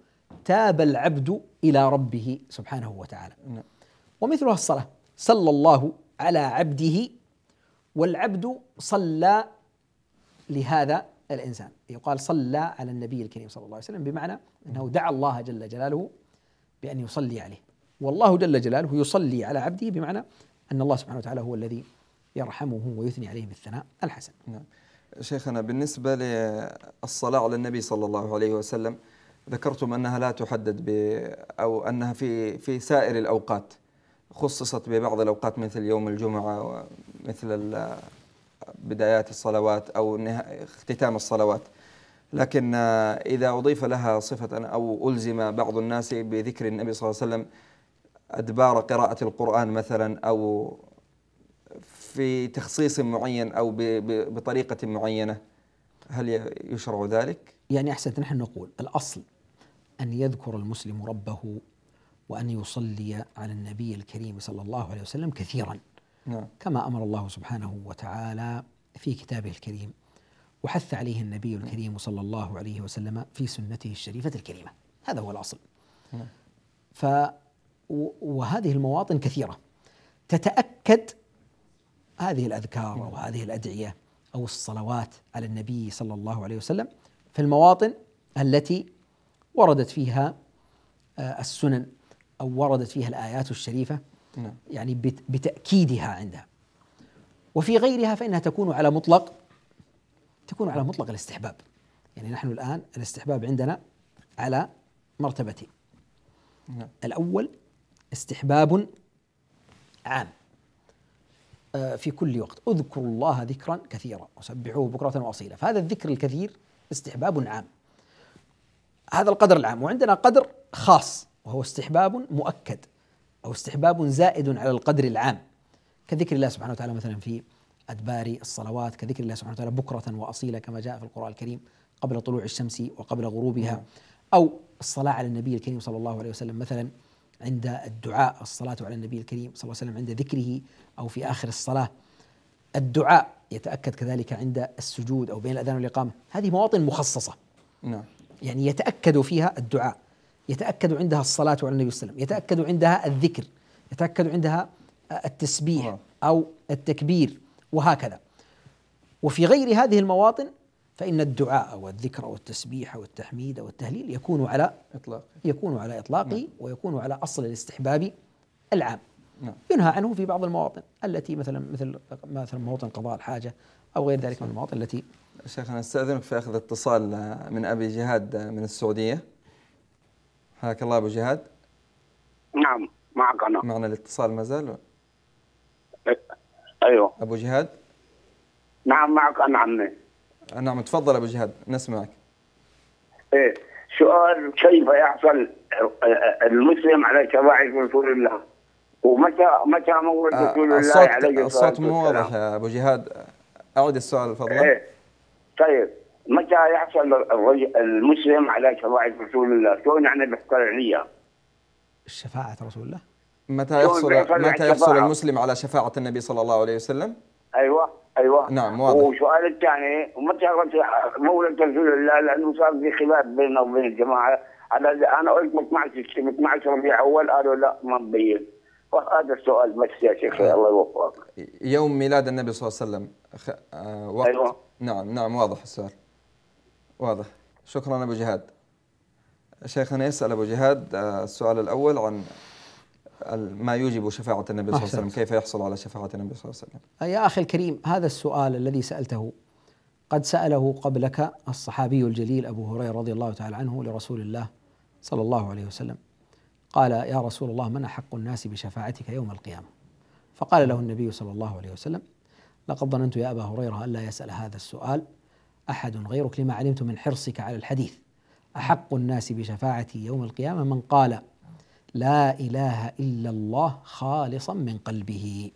تاب العبد الى ربه سبحانه وتعالى. نعم. ومثلها الصلاه صلى الله على عبده والعبد صلى لهذا الانسان، يقال صلى على النبي الكريم صلى الله عليه وسلم بمعنى انه دعا الله جل جلاله بان يصلي عليه. والله جل جلاله يصلي على عبده بمعنى ان الله سبحانه وتعالى هو الذي يرحمه ويثني عليه بالثناء الحسن. نعم. شيخنا بالنسبة للصلاة على النبي صلى الله عليه وسلم ذكرتم أنها لا تحدد ب أو أنها في في سائر الأوقات خصصت ببعض الأوقات مثل يوم الجمعة مثل بدايات الصلوات أو اختتام الصلوات لكن آه، إذا أضيف لها صفة أو ألزم بعض الناس بذكر النبي صلى الله عليه وسلم أدبار قراءة القرآن مثلا أو في تخصيص معين أو بطريقة معينة هل يشرع ذلك؟ يعني أحسنت نحن نقول الأصل أن يذكر المسلم ربه وأن يصلي على النبي الكريم صلى الله عليه وسلم كثيرا نعم. كما أمر الله سبحانه وتعالى في كتابه الكريم وحث عليه النبي نعم. الكريم صلى الله عليه وسلم في سنته الشريفة الكريمة هذا هو الأصل نعم. ف وهذه المواطن كثيرة تتأكد هذه الأذكار أو هذه الأدعية أو الصلوات على النبي صلى الله عليه وسلم في المواطن التي وردت فيها آه، السنن أو وردت فيها الآيات الشريفة نعم. يعني بتأكيدها عندها وفي غيرها فإنها تكون على مطلق تكون على مطلق الاستحباب يعني نحن الآن الاستحباب عندنا على مرتبتين نعم. الأول استحباب عام آه، في كل وقت اذكروا الله ذكرا كثيرا وسبحوه بكرة وأصيلا فهذا الذكر الكثير استحباب عام هذا القدر العام وعندنا قدر خاص وهو استحباب مؤكد أو استحباب زائد على القدر العام كذكر الله سبحانه وتعالى مثلا في أدبار الصلوات كذكر الله سبحانه وتعالى بكرة وأصيلا كما جاء في القرآن الكريم قبل طلوع الشمس وقبل غروبها أو الصلاة على النبي الكريم صلى الله عليه وسلم مثلا عند الدعاء الصلاة على النبي الكريم صلى الله عليه وسلم عند ذكره أو في آخر الصلاة الدعاء يتأكد كذلك عند السجود أو بين الأذان والإقامة هذه مواطن مخصصة نعم يعني يتأكد فيها الدعاء يتأكد عندها الصلاة على النبي صلى الله عليه وسلم يتأكد عندها الذكر يتأكد عندها التسبيح أو التكبير وهكذا وفي غير هذه المواطن فإن الدعاء والذكر والتسبيح والتحميد والتهليل يكون على إطلاق يكون على إطلاقه نعم. ويكون على أصل الاستحباب العام نعم. ينهى عنه في بعض المواطن التي مثلا مثل مثلا موطن قضاء الحاجة أو غير ذلك من المواطن التي شيخنا استأذنك في أخذ اتصال من أبي جهاد من السعودية حياك الله أبو جهاد نعم معك أنا معنا الاتصال ما زال أيوه أبو جهاد نعم معك أنا عمي نعم تفضل ابو جهاد نسمعك ايه سؤال كيف يحصل المسلم على شفاعه رسول الله ومتى متى مولد آه، رسول الله الصوت عليه الصوت مو واضح يا ابو جهاد اعد السؤال فضلا ايه طيب متى يحصل المسلم على شرائع رسول الله؟ شفاعه رسول الله شلون يعني بيحصل عليها؟ الشفاعه رسول الله متي يحصل متى يحصل المسلم على شفاعة النبي صلى الله عليه وسلم؟ ايوه ايوه نعم واضح والسؤال الثاني متى مولد رسول الله لانه صار في خلاف بيننا وبين الجماعه على انا قلت 12 سمعتش ربيع اول قالوا لا ما مبين هذا السؤال بس يا شيخ الله يوفقك يوم ميلاد النبي صلى الله عليه وسلم خ... آه وقت أيوة. نعم نعم واضح السؤال واضح شكرا ابو جهاد شيخنا يسال ابو جهاد آه، السؤال الاول عن ما يوجب شفاعة النبي صلى الله عليه وسلم كيف يحصل على شفاعة النبي صلى الله عليه وسلم يا أخي الكريم هذا السؤال الذي سألته قد سأله قبلك الصحابي الجليل أبو هريرة رضي الله تعالى عنه لرسول الله صلى الله عليه وسلم قال يا رسول الله من أحق الناس بشفاعتك يوم القيامة فقال له النبي صلى الله عليه وسلم لقد ظننت يا أبا هريرة ألا يسأل هذا السؤال أحد غيرك لما علمت من حرصك على الحديث أحق الناس بشفاعتي يوم القيامة من قال لا اله الا الله خالصا من قلبه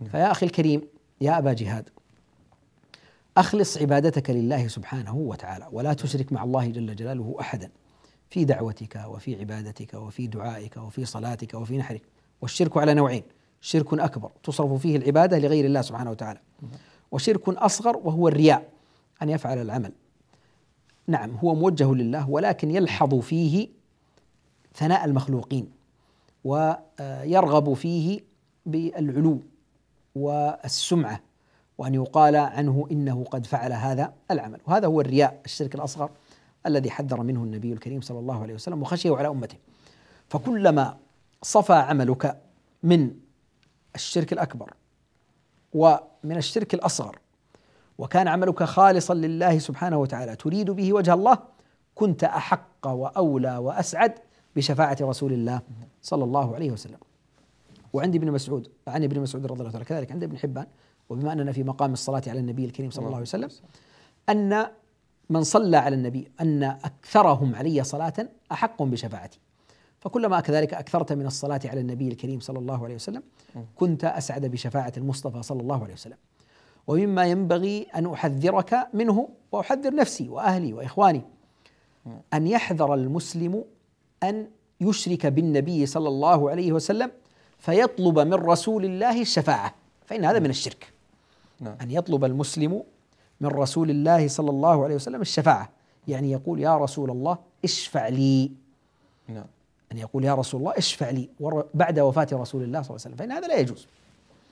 نعم. فيا اخي الكريم يا ابا جهاد اخلص عبادتك لله سبحانه وتعالى ولا تشرك مع الله جل جلاله احدا في دعوتك وفي عبادتك وفي دعائك وفي صلاتك وفي نحرك والشرك على نوعين شرك اكبر تصرف فيه العباده لغير الله سبحانه وتعالى نعم. وشرك اصغر وهو الرياء ان يفعل العمل نعم هو موجه لله ولكن يلحظ فيه ثناء المخلوقين ويرغب فيه بالعلو والسمعه وان يقال عنه انه قد فعل هذا العمل وهذا هو الرياء الشرك الاصغر الذي حذر منه النبي الكريم صلى الله عليه وسلم وخشيه على امته فكلما صفى عملك من الشرك الاكبر ومن الشرك الاصغر وكان عملك خالصا لله سبحانه وتعالى تريد به وجه الله كنت احق واولى واسعد بشفاعة رسول الله صلى الله عليه وسلم وعند ابن مسعود عن ابن مسعود رضي الله عنه كذلك عند ابن حبان وبما أننا في مقام الصلاة على النبي الكريم صلى الله عليه وسلم أن من صلى على النبي أن أكثرهم علي صلاة علي صلاه احق بشفاعتي فكلما كذلك أكثرت من الصلاة على النبي الكريم صلى الله عليه وسلم كنت أسعد بشفاعة المصطفى صلى الله عليه وسلم ومما ينبغي أن أحذرك منه وأحذر نفسي وأهلي وإخواني أن يحذر المسلم أن يشرك بالنبي صلى الله عليه وسلم فيطلب من رسول الله الشفاعة فإن هذا من الشرك نعم. أن يطلب المسلم من رسول الله صلى الله عليه وسلم الشفاعة يعني يقول يا رسول الله اشفع لي نعم. أن يقول يا رسول الله اشفع لي بعد وفاة رسول الله صلى الله عليه وسلم فإن هذا لا يجوز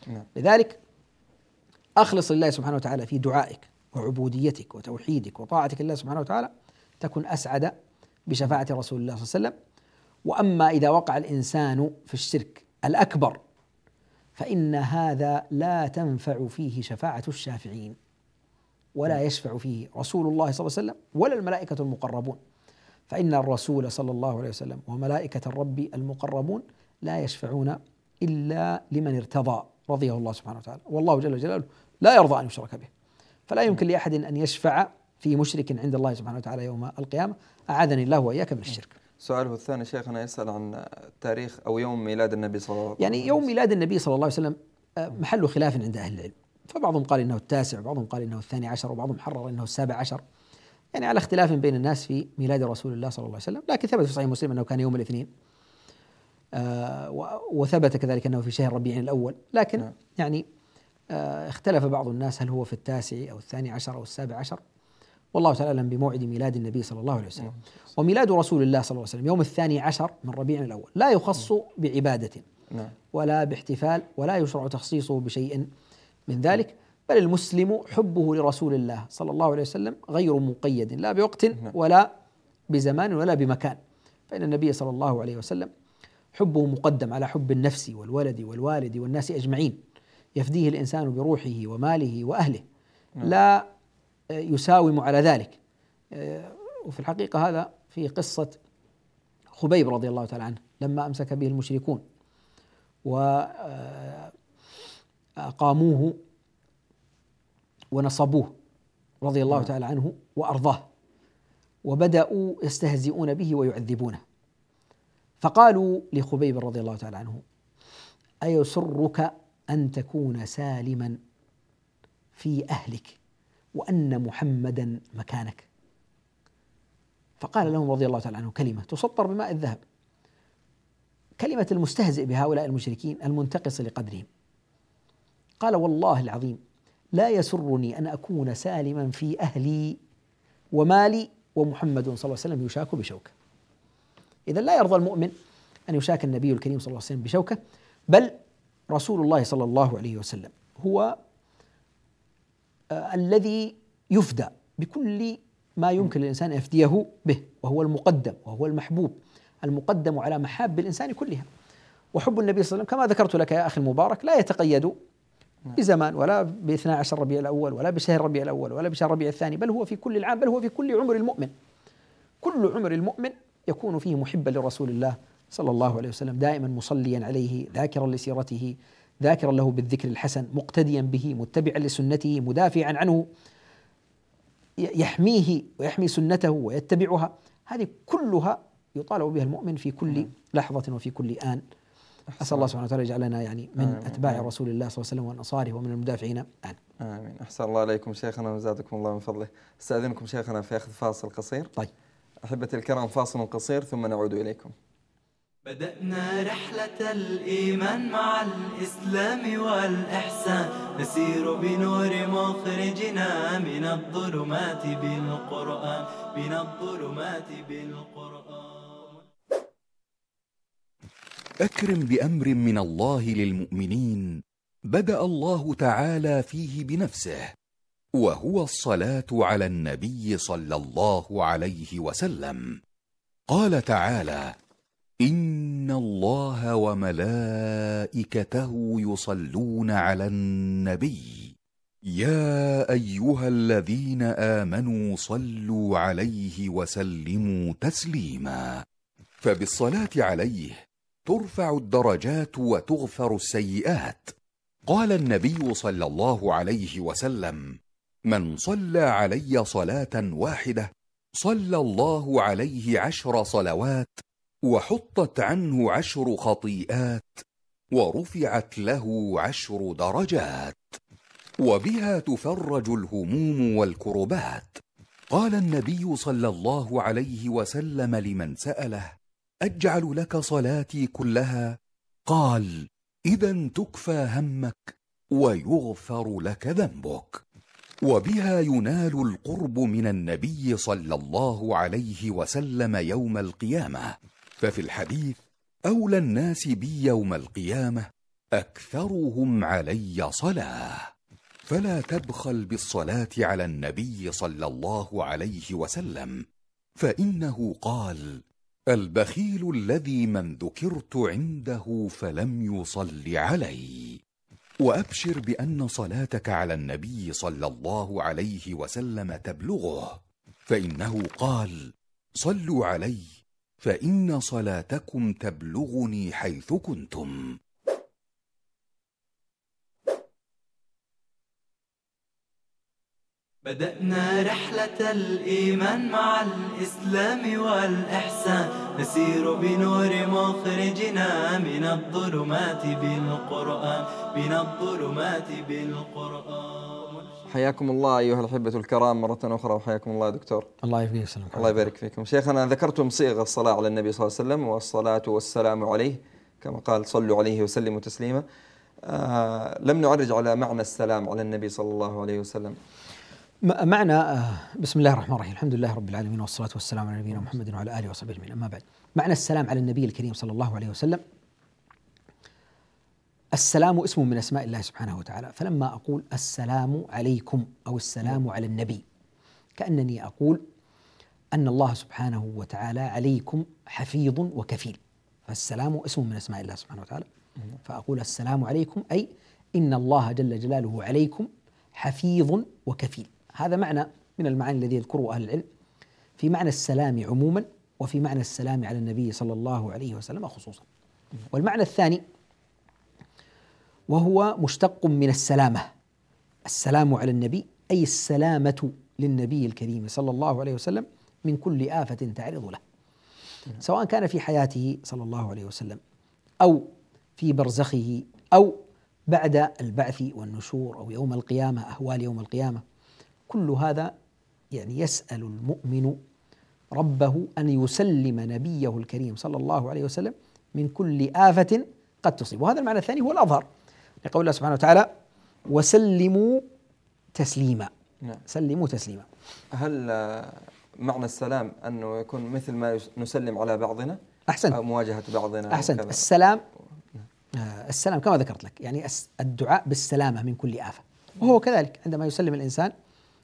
نعم. لذلك أخلص لله سبحانه وتعالى في دعائك وعبوديتك وتوحيدك وطاعتك لله سبحانه وتعالى تكن أسعد بشفاعة رسول الله صلى الله عليه وسلم وأما إذا وقع الإنسان في الشرك الأكبر فإن هذا لا تنفع فيه شفاعة الشافعين ولا نعم. يشفع فيه رسول الله صلى الله عليه وسلم ولا الملائكة المقربون فإن الرسول صلى الله عليه وسلم وملائكة الرب المقربون لا يشفعون إلا لمن ارتضى رضيه الله سبحانه وتعالى والله جل جلاله لا يرضى أن يشرك به فلا يمكن نعم. لأحد أن يشفع في مشرك عند الله سبحانه وتعالى يوم القيامة أعاذني الله وإياك من الشرك سؤاله الثاني شيخنا يسأل عن تاريخ أو يوم ميلاد النبي صلى الله عليه يعني وسلم يعني يوم ميلاد النبي صلى الله عليه وسلم آه، محل خلاف عند أهل العلم فبعضهم قال إنه التاسع وبعضهم قال إنه الثاني عشر وبعضهم حرر إنه السابع عشر يعني على اختلاف بين الناس في ميلاد رسول الله صلى الله عليه وسلم لكن ثبت في صحيح مسلم أنه كان يوم الاثنين آه، وثبت كذلك أنه في شهر ربيع الأول لكن نعم. يعني آه، اختلف بعض الناس هل هو في التاسع أو الثاني عشر أو السابع عشر والله تعالى أعلم بموعد ميلاد النبي صلى الله عليه وسلم نعم. وميلاد رسول الله صلى الله عليه وسلم يوم الثاني عشر من ربيع الأول لا يخص نعم. بعبادة نعم. ولا باحتفال ولا يشرع تخصيصه بشيء من ذلك بل المسلم حبه لرسول الله صلى الله عليه وسلم غير مقيد لا بوقت ولا بزمان ولا بمكان فإن النبي صلى الله عليه وسلم حبه مقدم على حب النفس والولد والوالد والناس أجمعين يفديه الإنسان بروحه وماله وأهله لا يساوم على ذلك آه، وفي الحقيقة هذا في قصة خبيب رضي الله تعالى عنه لما أمسك به المشركون وأقاموه آه، ونصبوه رضي الله نعم. تعالى عنه وأرضاه وبدأوا يستهزئون به ويعذبونه فقالوا لخبيب رضي الله تعالى عنه أيسرك أن تكون سالما في أهلك وأن محمدا مكانك فقال لهم رضي الله تعالى عنه كلمة تسطر بماء الذهب كلمة المستهزئ بهؤلاء المشركين المنتقص لقدرهم قال والله العظيم لا يسرني أن أكون سالما في أهلي ومالي ومحمد صلى الله عليه وسلم يشاك بشوكة إذا لا يرضى المؤمن أن يشاك النبي الكريم صلى الله عليه وسلم بشوكة بل رسول الله صلى الله عليه وسلم هو آه، الذي يفدى بكل ما يمكن للإنسان أن يفديه به وهو المقدم وهو المحبوب المقدم على محاب الإنسان كلها وحب النبي صلى الله عليه وسلم كما ذكرت لك يا أخي المبارك لا يتقيد نعم. بزمان ولا ب 12 ربيع الأول ولا بشهر ربيع الأول ولا بشهر ربيع الثاني بل هو في كل العام بل هو في كل عمر المؤمن كل عمر المؤمن يكون فيه محبا لرسول الله صلى الله عليه وسلم دائما مصليا عليه ذاكرا لسيرته ذاكرا له بالذكر الحسن مقتديا به متبعا لسنته مدافعا عنه يحميه ويحمي سنته ويتبعها هذه كلها يطالب بها المؤمن في كل نعم. لحظة وفي كل آن أسأل الله سبحانه وتعالى يجعلنا يعني من آمين أتباع آمين رسول الله صلى الله عليه وسلم وأنصاره ومن المدافعين آن آمين أحسن الله عليكم شيخنا وزادكم الله من فضله استأذنكم شيخنا في أخذ فاصل قصير طيب أحبتي الكرام فاصل قصير ثم نعود إليكم بدأنا رحلة الإيمان مع الإسلام والإحسان نسير بنور مخرجنا من الظلمات بالقرآن من الظلمات بالقرآن أكرم بأمر من الله للمؤمنين بدأ الله تعالى فيه بنفسه وهو الصلاة على النبي صلى الله عليه وسلم قال تعالى ان الله وملائكته يصلون على النبي يا ايها الذين امنوا صلوا عليه وسلموا تسليما فبالصلاه عليه ترفع الدرجات وتغفر السيئات قال النبي صلى الله عليه وسلم من صلى علي صلاه واحده صلى الله عليه عشر صلوات وحطت عنه عشر خطيئات ورفعت له عشر درجات وبها تفرج الهموم والكربات قال النبي صلى الله عليه وسلم لمن ساله اجعل لك صلاتي كلها قال اذا تكفى همك ويغفر لك ذنبك وبها ينال القرب من النبي صلى الله عليه وسلم يوم القيامه ففي الحديث اولى الناس بي يوم القيامه اكثرهم علي صلاه فلا تبخل بالصلاه على النبي صلى الله عليه وسلم فانه قال البخيل الذي من ذكرت عنده فلم يصل علي وابشر بان صلاتك على النبي صلى الله عليه وسلم تبلغه فانه قال صلوا علي فان صلاتكم تبلغني حيث كنتم بدأنا رحلة الإيمان مع الإسلام والإحسان نسير بنور مخرجنا من الظلمات بالقرآن من الظلمات بالقرآن حياكم الله ايها الاحبه الكرام مره اخرى وحياكم الله دكتور الله يبارك فيك الله يبارك فيكم شيخنا ذكرتم صيغ الصلاه على النبي صلى الله عليه وسلم والصلاه والسلام عليه كما قال صلوا عليه وسلموا تسليما آه لم نعرج على معنى السلام على النبي صلى الله عليه وسلم معنى آه بسم الله الرحمن الرحيم الحمد لله رب العالمين والصلاه والسلام على نبينا محمد وعلى اله وصحبه اجمعين اما بعد معنى السلام على النبي الكريم صلى الله عليه وسلم السلام اسم من اسماء الله سبحانه وتعالى فلما اقول السلام عليكم او السلام على النبي كانني اقول ان الله سبحانه وتعالى عليكم حفيظ وكفيل فالسلام اسم من اسماء الله سبحانه وتعالى فاقول السلام عليكم اي ان الله جل جلاله عليكم حفيظ وكفيل هذا معنى من المعاني الذي يذكره اهل العلم في معنى السلام عموما وفي معنى السلام على النبي صلى الله عليه وسلم خصوصا والمعنى الثاني وهو مشتق من السلامه السلام على النبي اي السلامه للنبي الكريم صلى الله عليه وسلم من كل افه تعرض له سواء كان في حياته صلى الله عليه وسلم او في برزخه او بعد البعث والنشور او يوم القيامه اهوال يوم القيامه كل هذا يعني يسال المؤمن ربه ان يسلم نبيه الكريم صلى الله عليه وسلم من كل افه قد تصيب وهذا المعنى الثاني هو الاظهر لقول الله سبحانه وتعالى وسلموا تسليما نعم. سلموا تسليما هل آه، معنى السلام أنه يكون مثل ما نسلم على بعضنا أحسنت أو مواجهة بعضنا أحسنت السلام آه، السلام كما ذكرت لك يعني الدعاء بالسلامة من كل آفة وهو كذلك عندما يسلم الإنسان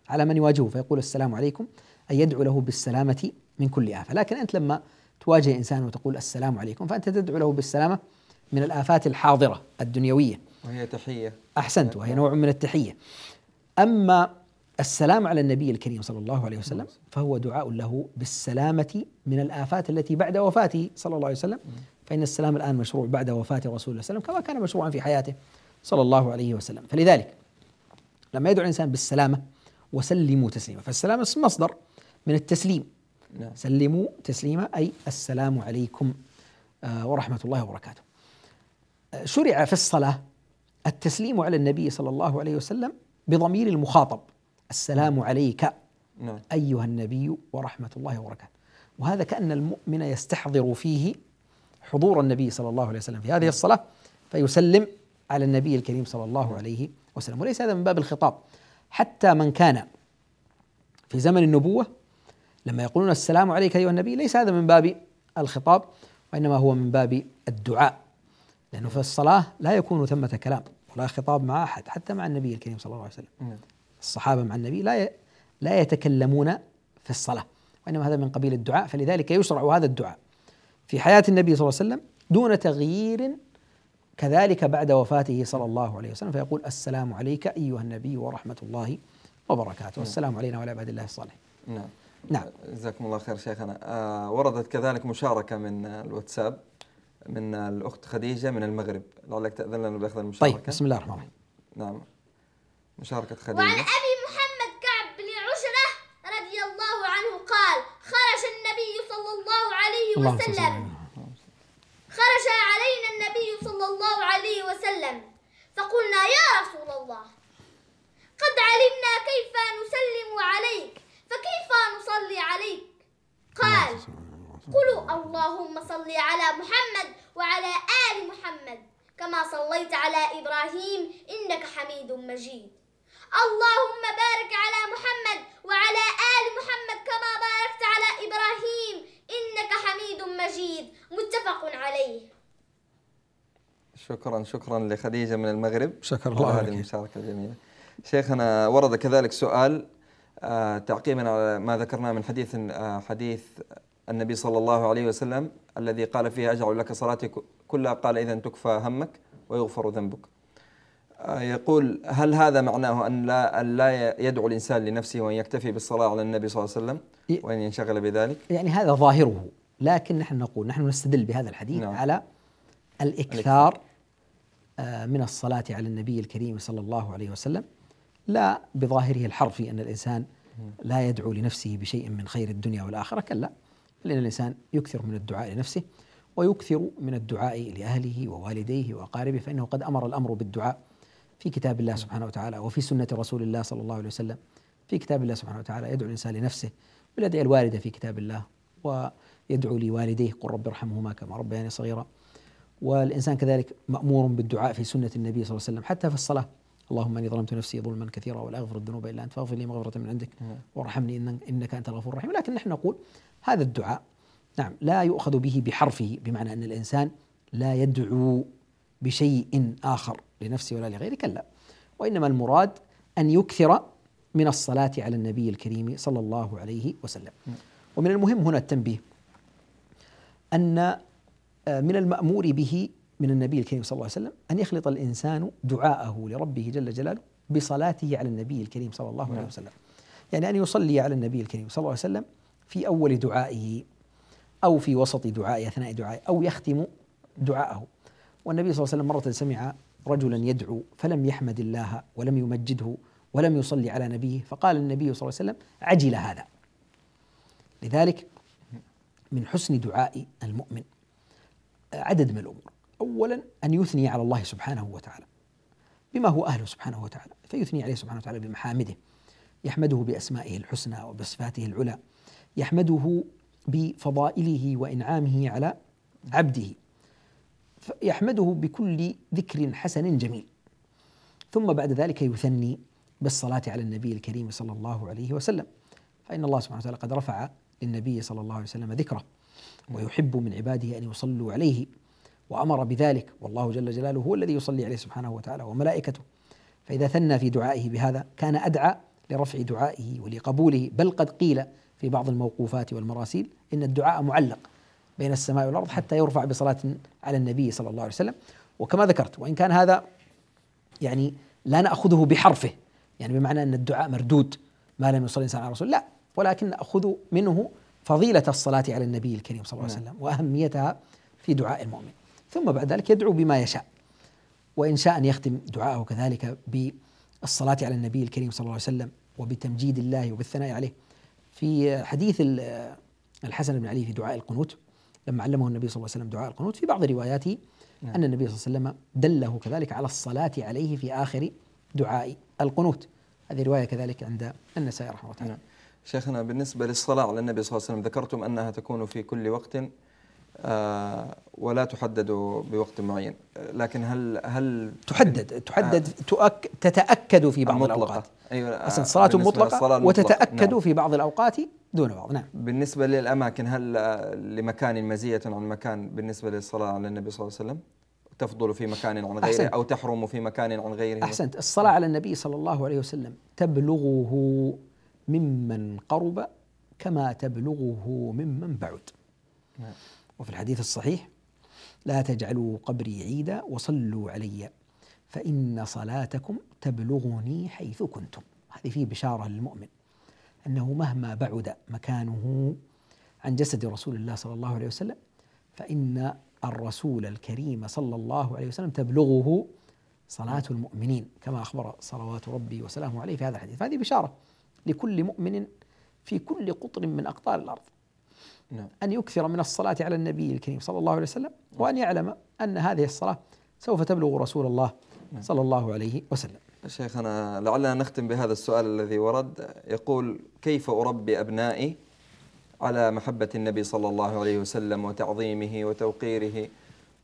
على من يواجهه فيقول السلام عليكم أي يدعو له بالسلامة من كل آفة لكن أنت لما تواجه إنسان وتقول السلام عليكم فأنت تدعو له بالسلامة من الآفات الحاضرة الدنيوية وهي تحية أحسنت وهي نوع من التحية أما السلام على النبي الكريم صلى الله عليه وسلم نعم. فهو دعاء له بالسلامة من الآفات التي بعد وفاته صلى الله عليه وسلم نعم. فإن السلام الآن مشروع بعد وفاة رسول الله صلى الله عليه وسلم كما كان مشروعا في حياته صلى الله عليه وسلم فلذلك لما يدعو الإنسان بالسلامة وسلموا تسليما فالسلام اسم مصدر من التسليم نعم. سلموا تسليما أي السلام عليكم آه، ورحمة الله وبركاته آه، شرع في الصلاة التسليم على النبي صلى الله عليه وسلم بضمير المخاطب السلام عليك نعم. أيها النبي ورحمة الله وبركاته وهذا كأن المؤمن يستحضر فيه حضور النبي صلى الله عليه وسلم في هذه نعم. الصلاة فيسلم على النبي الكريم صلى الله عليه وسلم وليس هذا من باب الخطاب حتى من كان في زمن النبوة لما يقولون السلام عليك أيها النبي ليس هذا من باب الخطاب وإنما هو من باب الدعاء لأنه في الصلاة لا يكون ثمة كلام ولا خطاب مع احد حتى مع النبي الكريم صلى الله عليه وسلم نعم. الصحابه مع النبي لا لا يتكلمون في الصلاه وانما هذا من قبيل الدعاء فلذلك يشرع هذا الدعاء في حياه النبي صلى الله عليه وسلم دون تغيير كذلك بعد وفاته صلى الله عليه وسلم فيقول السلام عليك ايها النبي ورحمه الله وبركاته والسلام نعم. علينا وعلى عباد الله الصالحين نعم نعم جزاكم الله خير شيخنا آه وردت كذلك مشاركه من الواتساب من الاخت خديجه من المغرب لعلك تاذن لنا باخذ المشاركه طيب بسم الله الرحمن الرحيم نعم مشاركه خديجه وعن ابي محمد كعب بن عجره رضي الله عنه قال خرج النبي صلى الله عليه وسلم خرج علينا النبي صلى الله عليه وسلم فقلنا يا رسول الله قد علمنا كيف نسلم عليك فكيف نصلي عليك قال قلوا اللهم صل على محمد وعلى آل محمد كما صليت على إبراهيم إنك حميد مجيد اللهم بارك على محمد وعلى آل محمد كما باركت على إبراهيم إنك حميد مجيد متفق عليه شكرا شكرا لخديجة من المغرب شكرا الله هذه المشاركة الجميلة شيخنا ورد كذلك سؤال آه، تعقيبا على ما ذكرناه من حديث آه، حديث النبي صلى الله عليه وسلم الذي قال فيها أجعل لك صلاتي كلها قال إذا تكفى همك ويغفر ذنبك آه، يقول هل هذا معناه أن لا, أن لا يدعو الإنسان لنفسه وأن يكتفي بالصلاة على النبي صلى الله عليه وسلم وأن ينشغل بذلك يعني هذا ظاهره لكن نحن نقول نحن نستدل بهذا الحديث نعم. على الإكثار آه، من الصلاة على النبي الكريم صلى الله عليه وسلم لا بظاهره الحرفي أن الإنسان لا يدعو لنفسه بشيء من خير الدنيا والآخرة كلا لأن الإنسان يكثر من الدعاء لنفسه ويكثر من الدعاء لأهله ووالديه وأقاربه فإنه قد أمر الأمر بالدعاء في كتاب الله سبحانه وتعالى وفي سنة رسول الله صلى الله عليه وسلم في كتاب الله سبحانه وتعالى يدعو الإنسان لنفسه ولدى الوالدة في كتاب الله ويدعو لوالديه قل رب ارحمهما كما ربياني صغيرا والإنسان كذلك مأمور بالدعاء في سنة النبي صلى الله عليه وسلم حتى في الصلاة اللهم اني ظلمت نفسي ظلما كثيرا ولا اغفر الذنوب الا انت فاغفر لي مغفره من عندك نعم. وارحمني انك انت الغفور الرحيم لكن نحن نقول هذا الدعاء نعم لا يؤخذ به بحرفه بمعنى أن الإنسان لا يدعو بشيء آخر لنفسه ولا لغيره كلا وإنما المراد أن يكثر من الصلاة على النبي الكريم صلى الله عليه وسلم ومن المهم هنا التنبيه أن آه، من المأمور به من النبي الكريم صلى الله عليه وسلم أن يخلط الإنسان دعاءه لربه جل جلاله بصلاته على النبي الكريم صلى الله عليه وسلم نعم. يعني أن يصلي على النبي الكريم صلى الله عليه وسلم في أول دعائه أو في وسط دعائه أثناء دعائه أو يختم دعاءه والنبي صلى الله عليه وسلم مرة سمع رجلا يدعو فلم يحمد الله ولم يمجده ولم يصلي على نبيه فقال النبي صلى الله عليه وسلم عجل هذا لذلك من حسن دعاء المؤمن عدد من الأمور أولا أن يثني على الله سبحانه وتعالى بما هو أهله سبحانه وتعالى فيثني عليه سبحانه وتعالى بمحامده يحمده بأسمائه الحسنى وبصفاته العلى يحمده بفضائله وانعامه على عبده يحمده بكل ذكر حسن جميل ثم بعد ذلك يثني بالصلاه على النبي الكريم صلى الله عليه وسلم فان الله سبحانه وتعالى قد رفع للنبي صلى الله عليه وسلم ذكره ويحب من عباده ان يصلوا عليه وامر بذلك والله جل جلاله هو الذي يصلي عليه سبحانه وتعالى وملائكته فاذا ثنى في دعائه بهذا كان ادعى لرفع دعائه ولقبوله بل قد قيل في بعض الموقوفات والمراسيل إن الدعاء معلق بين السماء والأرض حتى يرفع بصلاة على النبي صلى الله عليه وسلم وكما ذكرت وإن كان هذا يعني لا نأخذه بحرفه يعني بمعنى أن الدعاء مردود ما لم يصلي الإنسان على الرسول لا ولكن نأخذ منه فضيلة الصلاة على النبي الكريم صلى الله عليه وسلم وأهميتها في دعاء المؤمن ثم بعد ذلك يدعو بما يشاء وإن شاء أن يختم دعاءه كذلك بالصلاة على النبي الكريم صلى الله عليه وسلم وبتمجيد الله وبالثناء عليه في حديث الحسن بن علي في دعاء القنوت لما علمه النبي صلى الله عليه وسلم دعاء القنوت في بعض رواياته نعم. أن النبي صلى الله عليه وسلم دله كذلك على الصلاة عليه في آخر دعاء القنوت هذه رواية كذلك عند النسائي رحمه الله تعالى نعم. شيخنا بالنسبة للصلاة على النبي صلى الله عليه وسلم ذكرتم أنها تكون في كل وقت آه، ولا تحدد بوقت معين لكن هل هل تحدد تحدد آه، تؤك تتاكد في بعض المطلقة. الاوقات ايوه آه، اصلا الصلاه مطلقه المطلق. وتتاكد نعم. في بعض الاوقات دون بعض نعم بالنسبه للاماكن هل لمكان مزيه عن مكان بالنسبه للصلاه على النبي صلى الله عليه وسلم تفضل في مكان عن غيره أحسنت. أو تحرم في مكان عن غيره أحسنت الصلاة على النبي صلى الله عليه وسلم تبلغه ممن قرب كما تبلغه ممن بعد نعم. وفي الحديث الصحيح لا تجعلوا قبري عيدا وصلوا علي فإن صلاتكم تبلغني حيث كنتم هذه فيه بشارة للمؤمن أنه مهما بعد مكانه عن جسد رسول الله صلى الله عليه وسلم فإن الرسول الكريم صلى الله عليه وسلم تبلغه صلاة المؤمنين كما أخبر صلوات ربي وسلامه عليه في هذا الحديث فهذه بشارة لكل مؤمن في كل قطر من أقطار الأرض نعم. أن يكثر من الصلاة على النبي الكريم صلى الله عليه وسلم وأن يعلم أن هذه الصلاة سوف تبلغ رسول الله نعم. صلى الله عليه وسلم شيخنا لعلنا نختم بهذا السؤال الذي ورد يقول كيف أربي أبنائي على محبة النبي صلى الله عليه وسلم وتعظيمه وتوقيره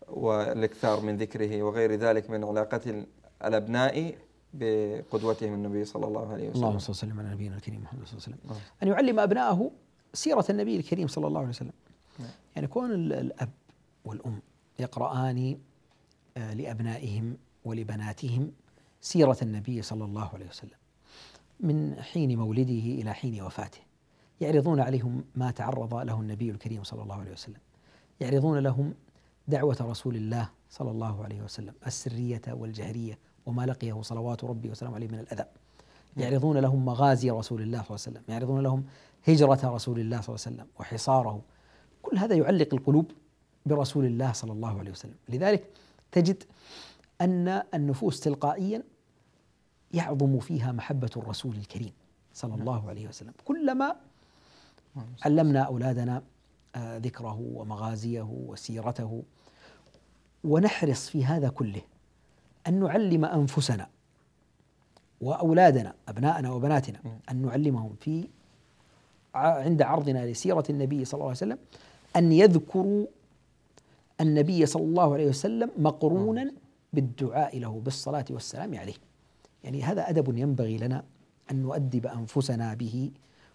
والاكثار من ذكره وغير ذلك من علاقة الأبناء بقدوتهم النبي صلى الله عليه وسلم اللهم صل وسلم على نبينا الكريم محمد صلى الله عليه وسلم نعم. أن يعلم أبنائه سيرة النبي الكريم صلى الله عليه وسلم نعم. يعني كون الأب والأم يقرآن آه، لأبنائهم ولبناتهم سيرة النبي صلى الله عليه وسلم من حين مولده إلى حين وفاته يعرضون عليهم ما تعرض له النبي الكريم صلى الله عليه وسلم يعرضون لهم دعوة رسول الله صلى الله عليه وسلم السرية والجهرية وما لقيه صلوات ربي وسلامه عليه من الأذى يعرضون لهم مغازي رسول الله صلى الله عليه وسلم يعرضون لهم هجرة رسول الله صلى الله عليه وسلم وحصاره كل هذا يعلق القلوب برسول الله صلى الله عليه وسلم لذلك تجد أن النفوس تلقائيا يعظم فيها محبة الرسول الكريم صلى نعم. الله عليه وسلم كلما نعم، علمنا أولادنا آه، ذكره ومغازيه وسيرته ونحرص في هذا كله أن نعلم أنفسنا واولادنا ابنائنا وبناتنا ان نعلمهم في عند عرضنا لسيره النبي صلى الله عليه وسلم ان يذكروا النبي صلى الله عليه وسلم مقرونا بالدعاء له بالصلاه والسلام عليه. يعني هذا ادب ينبغي لنا ان نؤدب انفسنا به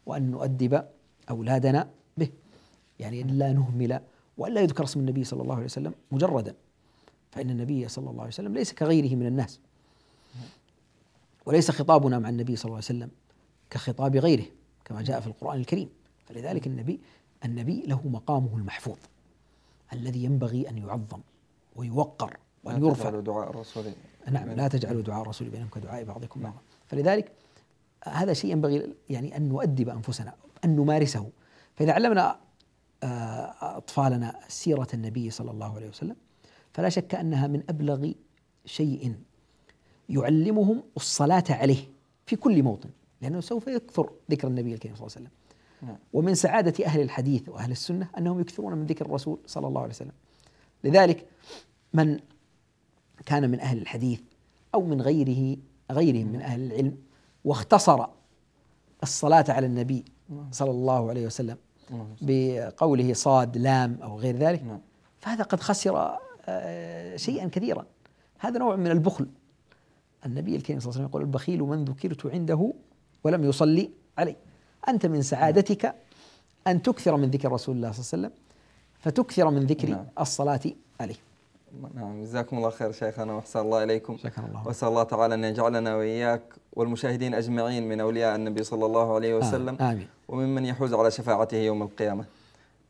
وان نؤدب اولادنا به. يعني لا نهمل والا يذكر اسم النبي صلى الله عليه وسلم مجردا. فان النبي صلى الله عليه وسلم ليس كغيره من الناس. وليس خطابنا مع النبي صلى الله عليه وسلم كخطاب غيره كما جاء في القرآن الكريم فلذلك النبي النبي له مقامه المحفوظ الذي ينبغي أن يعظم ويوقر وأن يرفع لا تجعلوا دعاء الرسول نعم لا تجعلوا دعاء الرسول بينكم كدعاء بعضكم بعضا نعم. فلذلك هذا شيء ينبغي يعني أن نؤدب أنفسنا أن نمارسه فإذا علمنا آه، أطفالنا سيرة النبي صلى الله عليه وسلم فلا شك أنها من أبلغ شيء يعلمهم الصلاة عليه في كل موطن لأنه سوف يكثر ذكر النبي الكريم صلى الله عليه وسلم نعم. ومن سعادة أهل الحديث وأهل السنة أنهم يكثرون من ذكر الرسول صلى الله عليه وسلم لذلك من كان من أهل الحديث أو من غيره غيرهم من نعم. أهل العلم واختصر الصلاة على النبي نعم. صلى الله عليه وسلم بقوله صاد لام أو غير ذلك فهذا قد خسر آه، شيئا كثيرا هذا نوع من البخل النبي الكريم صلى الله عليه وسلم يقول البخيل من ذكرت عنده ولم يصلي علي أنت من سعادتك أن تكثر من ذكر رسول الله صلى الله عليه وسلم فتكثر من ذكر نعم. الصلاة عليه نعم جزاكم الله خير شيخنا واحسن الله اليكم شكرا الله واسال الله تعالى ان يجعلنا واياك والمشاهدين اجمعين من اولياء النبي صلى الله عليه وسلم امين وممن يحوز على شفاعته يوم القيامه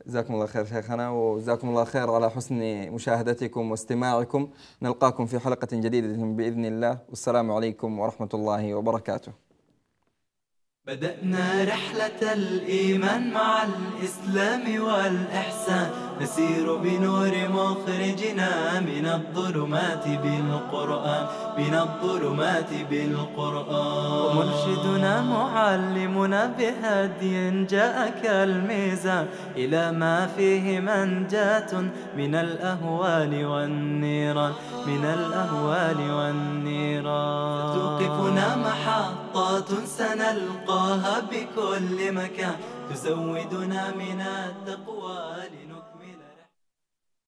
جزاكم الله خير شيخنا وجزاكم الله خير على حسن مشاهدتكم واستماعكم نلقاكم في حلقة جديدة بإذن الله والسلام عليكم ورحمة الله وبركاته بدأنا رحلة الإيمان مع الإسلام والإحسان نسير بنور مخرجنا من الظلمات بالقرآن من الظلمات بالقرآن ومرشدنا معلمنا بهدي جاء كالميزان إلى ما فيه منجاة من الأهوال والنيران من الأهوال والنيران توقفنا محطات سنلقى الله بكل مكان تزودنا من التقوى